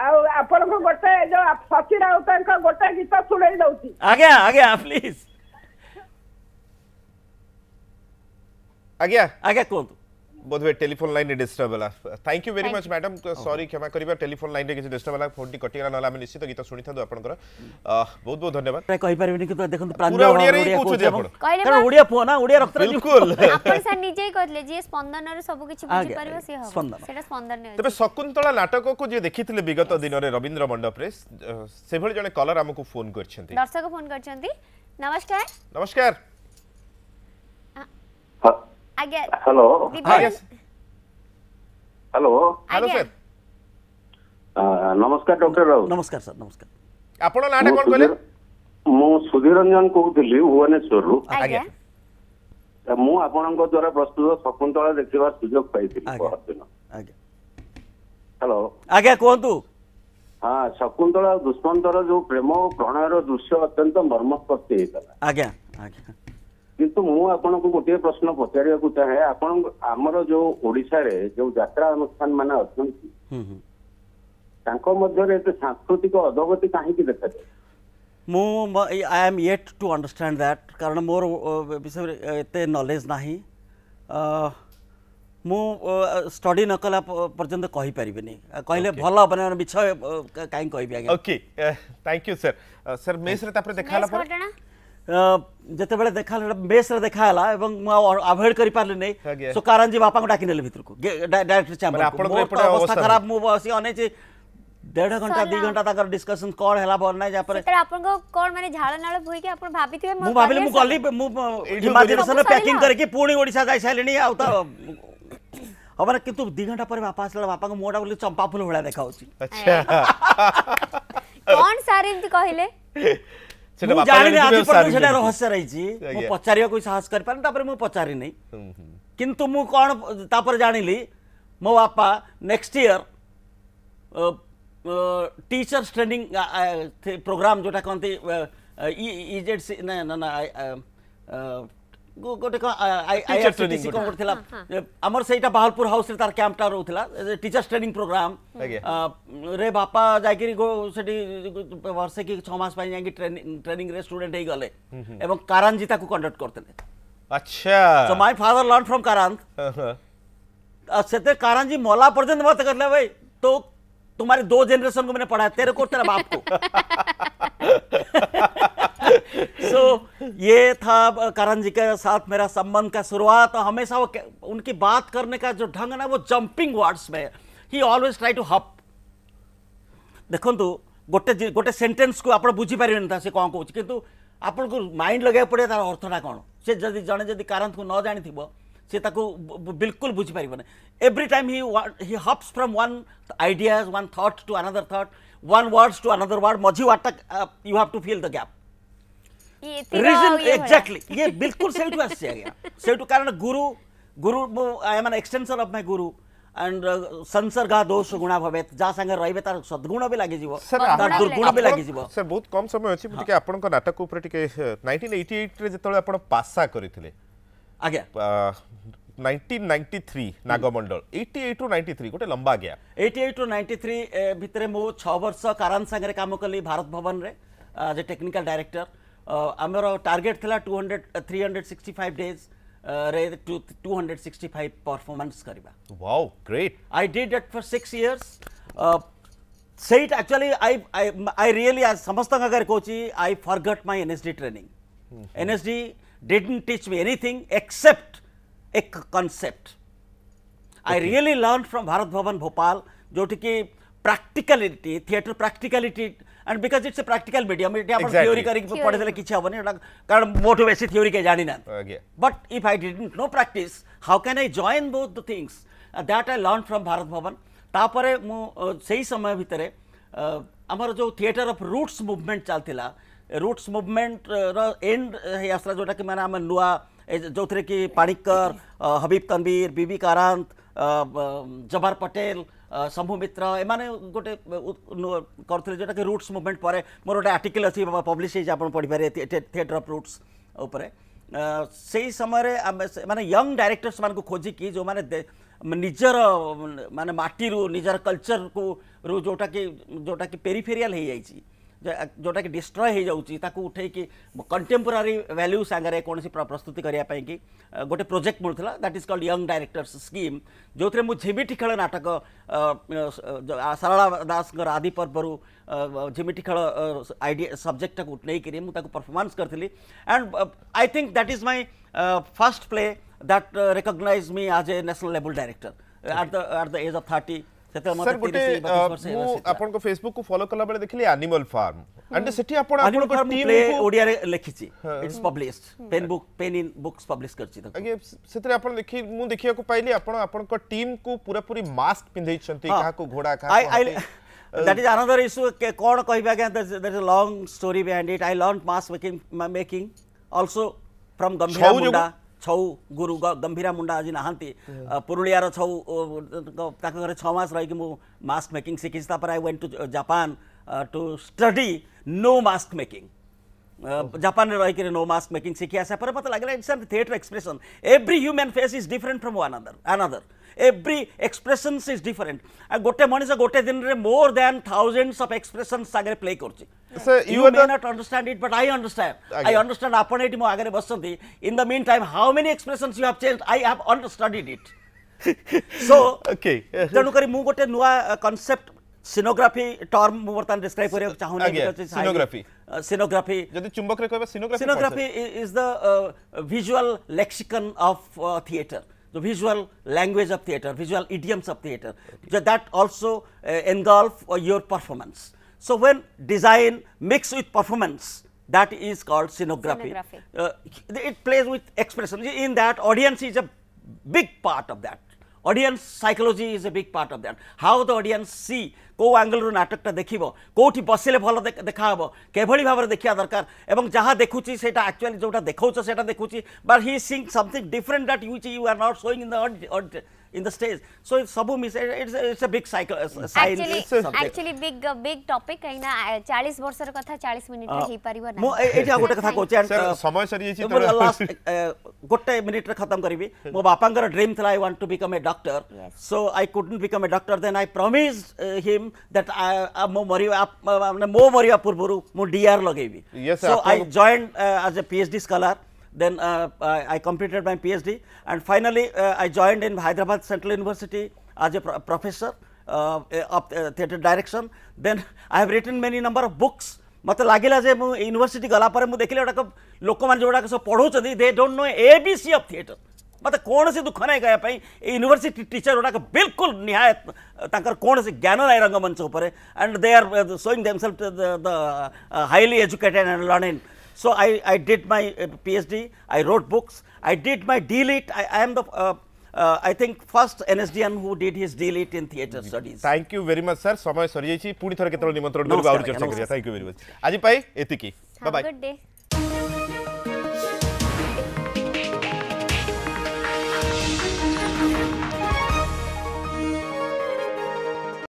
गोटे जो राउत गोटे गीत शुणे प्लीज आज्ञा आज्ञा कहतु ବୋଧହୁଏ ଟେଲିଫୋନ୍ ଲାଇନ୍ରେ ଡିଷ୍ଟର୍ବ ହେଲା thank you very much madam sorry କ୍ଷମା କରିବା ଟେଲିଫୋନ୍ ଲାଇନ୍ରେ କିଛି ଡିଷ୍ଟର୍ବ ହେଲା ଫୋନ୍ଟି କଟିଗଲା ନହେଲେ ଆମେ ନିଶ୍ଚିତ ଗୀତ ଶୁଣିଥାନ୍ତୁ ଆପଣଙ୍କର ବହୁତ ବହୁତ ଧନ୍ୟବାଦ କହିପାରିବେନି କିନ୍ତୁ ଦେଖନ୍ତୁ ଓଡ଼ିଆ ପୁଅ ନା ଓଡ଼ିଆ ରକ୍ତ ନିଜେ କହିଲେ ଯିଏ ସ୍ପନ୍ଦନରେ ସବୁ କିଛି ବୁଝିପାରିବ ସିଏ ସେଟା ସ୍ପନ୍ଦନ ତେବେ ଶକୁନ୍ତଳା ନାଟକକୁ ଯିଏ ଦେଖିଥିଲେ ବିଗତ ଦିନରେ ରବୀନ୍ଦ୍ର ମଣ୍ଡପରେ ସେଭଳି ଜଣେ କଲର ଆମକୁ ଫୋନ୍ କରିଛନ୍ତି ଦର୍ଶକ ଫୋନ୍ କରିଛନ୍ତି ନମସ୍କାର ନମସ୍କାର ଆଜ୍ଞା ହ୍ୟାଲୋ ହ୍ୟାଲୋ ହ୍ୟାଲୋ ସାର୍ ନମସ୍କାର ଡକ୍ଟର ରାଉତ ନମସ୍କାର ସାର୍ ନମସ୍କାର ଆପଣ ନାଁଟା କ'ଣ କହିଲେ ମୁଁ ସୁଧୀର ରଞ୍ଜନ କହୁଥିଲି ଭୁବନେଶ୍ୱରରୁ ଆଜ୍ଞା ମୁଁ ଆପଣଙ୍କ ଦ୍ୱାରା ପ୍ରସ୍ତୁତ ଶକୁନ୍ତଳା ଦେଖିବା ସୁଯୋଗ ପାଇଥିଲି ପରଦିନ ହ୍ୟାଲୋ ଆଜ୍ଞା କୁହନ୍ତୁ ହଁ ଶକୁନ୍ତଳା ଦୁଷ୍ମନ୍ତର ଯୋଉ ପ୍ରେମ ଓ ପ୍ରଣୟର ଦୃଶ୍ୟ ଅତ୍ୟନ୍ତ ମର୍ମସ୍ପର୍ଶୀ ହେଇଥିଲା ଆଜ୍ଞା ଆଜ୍ଞା କିନ୍ତୁ ମୁଁ ଆପଣଙ୍କୁ ଗୋଟିଏ ପ୍ରଶ୍ନ ପଚାରିବାକୁ ଚାହେଁ ଆପଣ ଆମର ଯୋଉ ଓଡ଼ିଶାରେ ଯୋଉ ଯାତ୍ରା ଅନୁଷ୍ଠାନ ମାନେ ଅଛନ୍ତି ତାଙ୍କ ମଧ୍ୟରେ ଏତେ ସାଂସ୍କୃତିକ ଅଧୋଗତି କାହିଁକି ଦେଖାଯାଏ ମୁଁ I am yet to understand that କାରଣ ମୋର ବିଷୟରେ ଏତେ ନଲେଜ ନାହିଁ ମୁଁ ଷ୍ଟଡି ନ କଲା ପର୍ଯ୍ୟନ୍ତ କହିପାରିବିନି କହିଲେ ଭଲ ହବନି ମିଛ କାହିଁକି କହିବି ଆଜ୍ଞା okay thank you sir sir ମେସ୍ରେ ତାପରେ ଦେଖା ହେଲା ପରେ जिते देखा मेस देखा आवेड कर पारे नहीं कारण जी बापा डाक ने भितर को डायरेक्टर अवस्था खराब मुझे डेढ़ घंटा दि घंटा डिस्कसन कौन है ना पैकिंग करके पुणी दि घंटा पर बापा आसा बापा मुहटा बोलिए चंपा फुल भाया देखा कौन सारे कहले ମୁଁ ଜାଣିନି ଆଜି ପର୍ଯ୍ୟନ୍ତ ସେଟା ରହସ୍ୟ ରହିଛି ମୁଁ ପଚାରିବାକୁ ସାହସ କରିପାରେନି ତାପରେ ମୁଁ ପଚାରିନି କିନ୍ତୁ ମୁଁ କ'ଣ ତାପରେ ଜାଣିଲି ମୋ ବାପା next year teachers training programme जोटा कहते इजेड सी ना ना गोटे आईआरसीटीसी कोन करथिला हाउस रे तार कैंपटा रहउथिला टीचर्स ट्रेनिंग प्रोग्राम रे बापा जा वर्षे कि छमास ट्रेनिंग स्टूडेंट हो गले एवं कारांजी ताकू कंडक्ट करते अच्छा my father learn from Karanth से कारांजी मोला पर्यंत मत कर भाई तो तुम्हारे दो जेनरेशन को मैंने पढ़ाया तेरे को तेरा बाप को सो so, ये था करण जी के साथ मेरा संबंध का शुरुआत तो हमेशा वो उनकी बात करने का जो ढंग ना वो जंपिंग वर्ड्स में ही ऑलवेज ट्राई टू हप देखो तो, गोटे गोटे सेन्टेन्स को आप बुझीपर ना से कौन कौन कितु आप माइंड लगे पड़े तार अर्थटा कौन से जदि जड़े जदि करंत को न जाथ से बिल्कुल बुझीपर ना every time he he hops from one idea one that to another that one words to another word मझी वाटा you have to fill the gap reason exactly ये बिल्कुल ସେଇଠୁ ଆସି ଆଜ୍ଞା ସେଇଠୁ କାରଣ ଗୁରୁ ଗୁରୁ ମୁଁ I am an extension of my guru and ସଂସର୍ଗା ଦୋଷ ଗୁଣା ଭବେତ ଯାହା ସାଙ୍ଗରେ ରହିବେ ତାର ସଦ୍ଗୁଣ ବି ଲାଗିଯିବ ତାର ଦୁର୍ଗୁଣ ବି ଲାଗିଯିବ ସାର୍ ବହୁତ କମ୍ ସମୟ ଅଛି ମୁଁ ଟିକେ ଆପଣଙ୍କ ନାଟକ ଉପରେ ଟିକେ ନାଇଣ୍ଟିନ୍ ଏଇଟି ଏଇଟ୍ରେ ଯେତେବେଳେ ଆପଣ ପାସା କରିଥିଲେ ଆଜ୍ଞା nineteen ninety three Nagamandala eighty eight রু নাইনটি থ্রি গোটে লম্বা গ্যাপ এইটি এইট রু নাইনটি থ্রি ভিতরে মু ছ বর্ষ কারান সাংরে কাম কলি ভারত ভবনরে যে টেকনিকাল ডাইরেক্টর आमर टार्गेट थी two hundred three hundred sixty five days two hundred sixty five performance great I did it for six years set actually I I really समस्त आगे कौच I forgot my D training N S D did teach me anything except एक concept I really learn from Bharat Bhavan Bhopal जोटी कि practicality theatre practicality and because it's a practical medium it आपण theory करी कारण मोटो बेसी थ्योरी के जानि ना but if I didn't know प्राक्ट how can I join both the things that I learn from Bharat Bhavan तापर मु uh, समय भितर आमर uh, जो थिएटर अफ रुट्स मुभमेंट चलता रुट्स मुभमेंट रो एंड आसला जोटा कि नुआ जो थे कि पाणिकर uh, हबीब तनवीर बीबी कारांत जबार पटेल शंभु मित्र एम गोटे करते जोटा कि रुट्स मुवमेंट पर मोर गोटे आर्टिकल अच्छी पब्लीश हो आप पढ़ीपारे थिएटर अफ रुट्स से ही समय मैंने यंग डायरेक्टर्स मान को खोजिकी जो मैंने निजर मानने मटीर निजर कलचर को जोटा कि जोटा कि पेरीफेरियाल हो जाएगी जोटा कि डिस्ट्रय हो जाऊँगी उठे कंटेम्पोरारी वैल्यू सांगे कौन प्रस्तुति करने कि गोटे प्रोजेक्ट मिलूला that is called young directors scheme जो थे झिमिठी खेल नाटक सारा दास आदि पर्व झिमिठी खेल आइडिया सब्जेक्टा को नहीं परफर्मांस करी and I think that is my first play that recognise me as a national level director at the at the age of 30 सर गोटे ମୁଁ ଆପଣଙ୍କ ଫେସବୁକ୍ କୁ ଫଲୋ କଲା ବେଳେ ଦେଖିଲି ଆନିମଲ ଫାର୍ମ ଆଣ୍ଡ ସେଠି ଆପଣ ଆପଣଙ୍କ ଟିମ୍ କୁ ଓଡ଼ିଆରେ ଲେଖିଛି it's published pen book pen in books publish କରିଛି ତାକୁ ଆଜ୍ଞା ସେଥିରେ ଆପଣ ଦେଖି ମୁଁ ଦେଖିବାକୁ ପାଇଲି ଆପଣ ଆପଣଙ୍କ ଟିମ୍ କୁ ପୁରାପୁରି ମାସ୍କ ପିନ୍ଧେଇଛନ୍ତି କାହାକୁ ଘୋଡ଼ା କାହାକୁ that is another issue kon kahibe again there is a long story behind it i learned mask making making also from gambhira munda छौ गुरु गंभीरा मुंडा आज ना पुरुलिया छौ घर छमास रही मस्क मेकिंग सीखी तपर I went to Japan to study Noh mask making Japan रहीकि नो मस्क मेकिंग सीखी आसापर मतलब लगे it's theatre expression every human face is different from one other an other every expressions is different. ଗୋଟେ ମଣିଷ ଗୋଟେ ଦିନରେ more than thousands of expressions ଆଗରେ play କରୁଛି. Sir, you, you may the... not understand it, but I understand. Okay. I understand ଆପଣ ଏଠି ମୋ ଆଗରେ ବସନ୍ତି. In the meantime, how many expressions you have changed, I have understudied it. so, okay. ତେଣୁକରି ମୁଁ ଗୋଟେ ନୂଆ କନସେପ୍ଟ সিনোগ্রাফি টর্ম মু বর্তমান ডিসক্রাইব করিয়া চাহুনি সিনোগ্রাফি সিনোগ্রাফি যদি চুম্বকরে কইবা scenography scenography is the visual lexicon of theatre the visual language of theater, visual idioms of theater. Okay. That also uh, engulf uh, your performance. So, when design mix with performance, that is called scenography. scenography. Uh, it plays with expression. In that, audience is a big part of that. Audience psychology is a big part of that how the audience see কেউ আঙ্গেলর নাটকটা দেখব কোটি বসলে ভাল দেখা হব কিভাবে ভাবে দেখা দরকার এবং যা দেখুছি সেটা আকচুয়ালি যেটা দেখাউছ সেটা দেখুছি but he sing something different that ইউচ you are not showing in the in the stage. So if Sabum is, it's a, it's a big cycle. Uh, actually, actually big uh, big topic कहना 40 वर्ष र कथा 40 minute रे ही परिबो ना मो एटा गोटे कथा कोचे सर समय सरी जेछि त लास्ट गोटे मिनट रे खत्म करबी मो बापांगर ड्रीम थला I want to become a doctor so I couldn't become a doctor then I promised him that I मो मरिया माने मो मरिया पूर्वरु मो डीआर लगेबी so I joined as a PhD scholar Then I completed my PhD and finally, I joined in Hyderabad Central University as a pro professor of theatre direction. Then I have written many number of books. मत लगे जे मु university गला मु देखिले लोक मैंने जोड़ा सब पढ़ाऊँ they don't know A B C of theatre मत कौन से दुख ना कहवाई यूनिवर्सिटी टीचर गुड़ाक बिल्कुल निहायत तर कौन से ज्ञान ना रंगमंच and they are showing themselves the highly educated and learning So, I, I did my uh, PhD, I wrote books, I did my DLIT, I, I am the uh, uh, I think first NSDN who did his DLIT in theatre mm-hmm. studies. Thank you very much, sir. Samay sorry, I see. Puri thora ketalo oh, nimantron doru baur charcha kariya. Thank you very much. Aji pai etiki. Bye bye. Have a good day.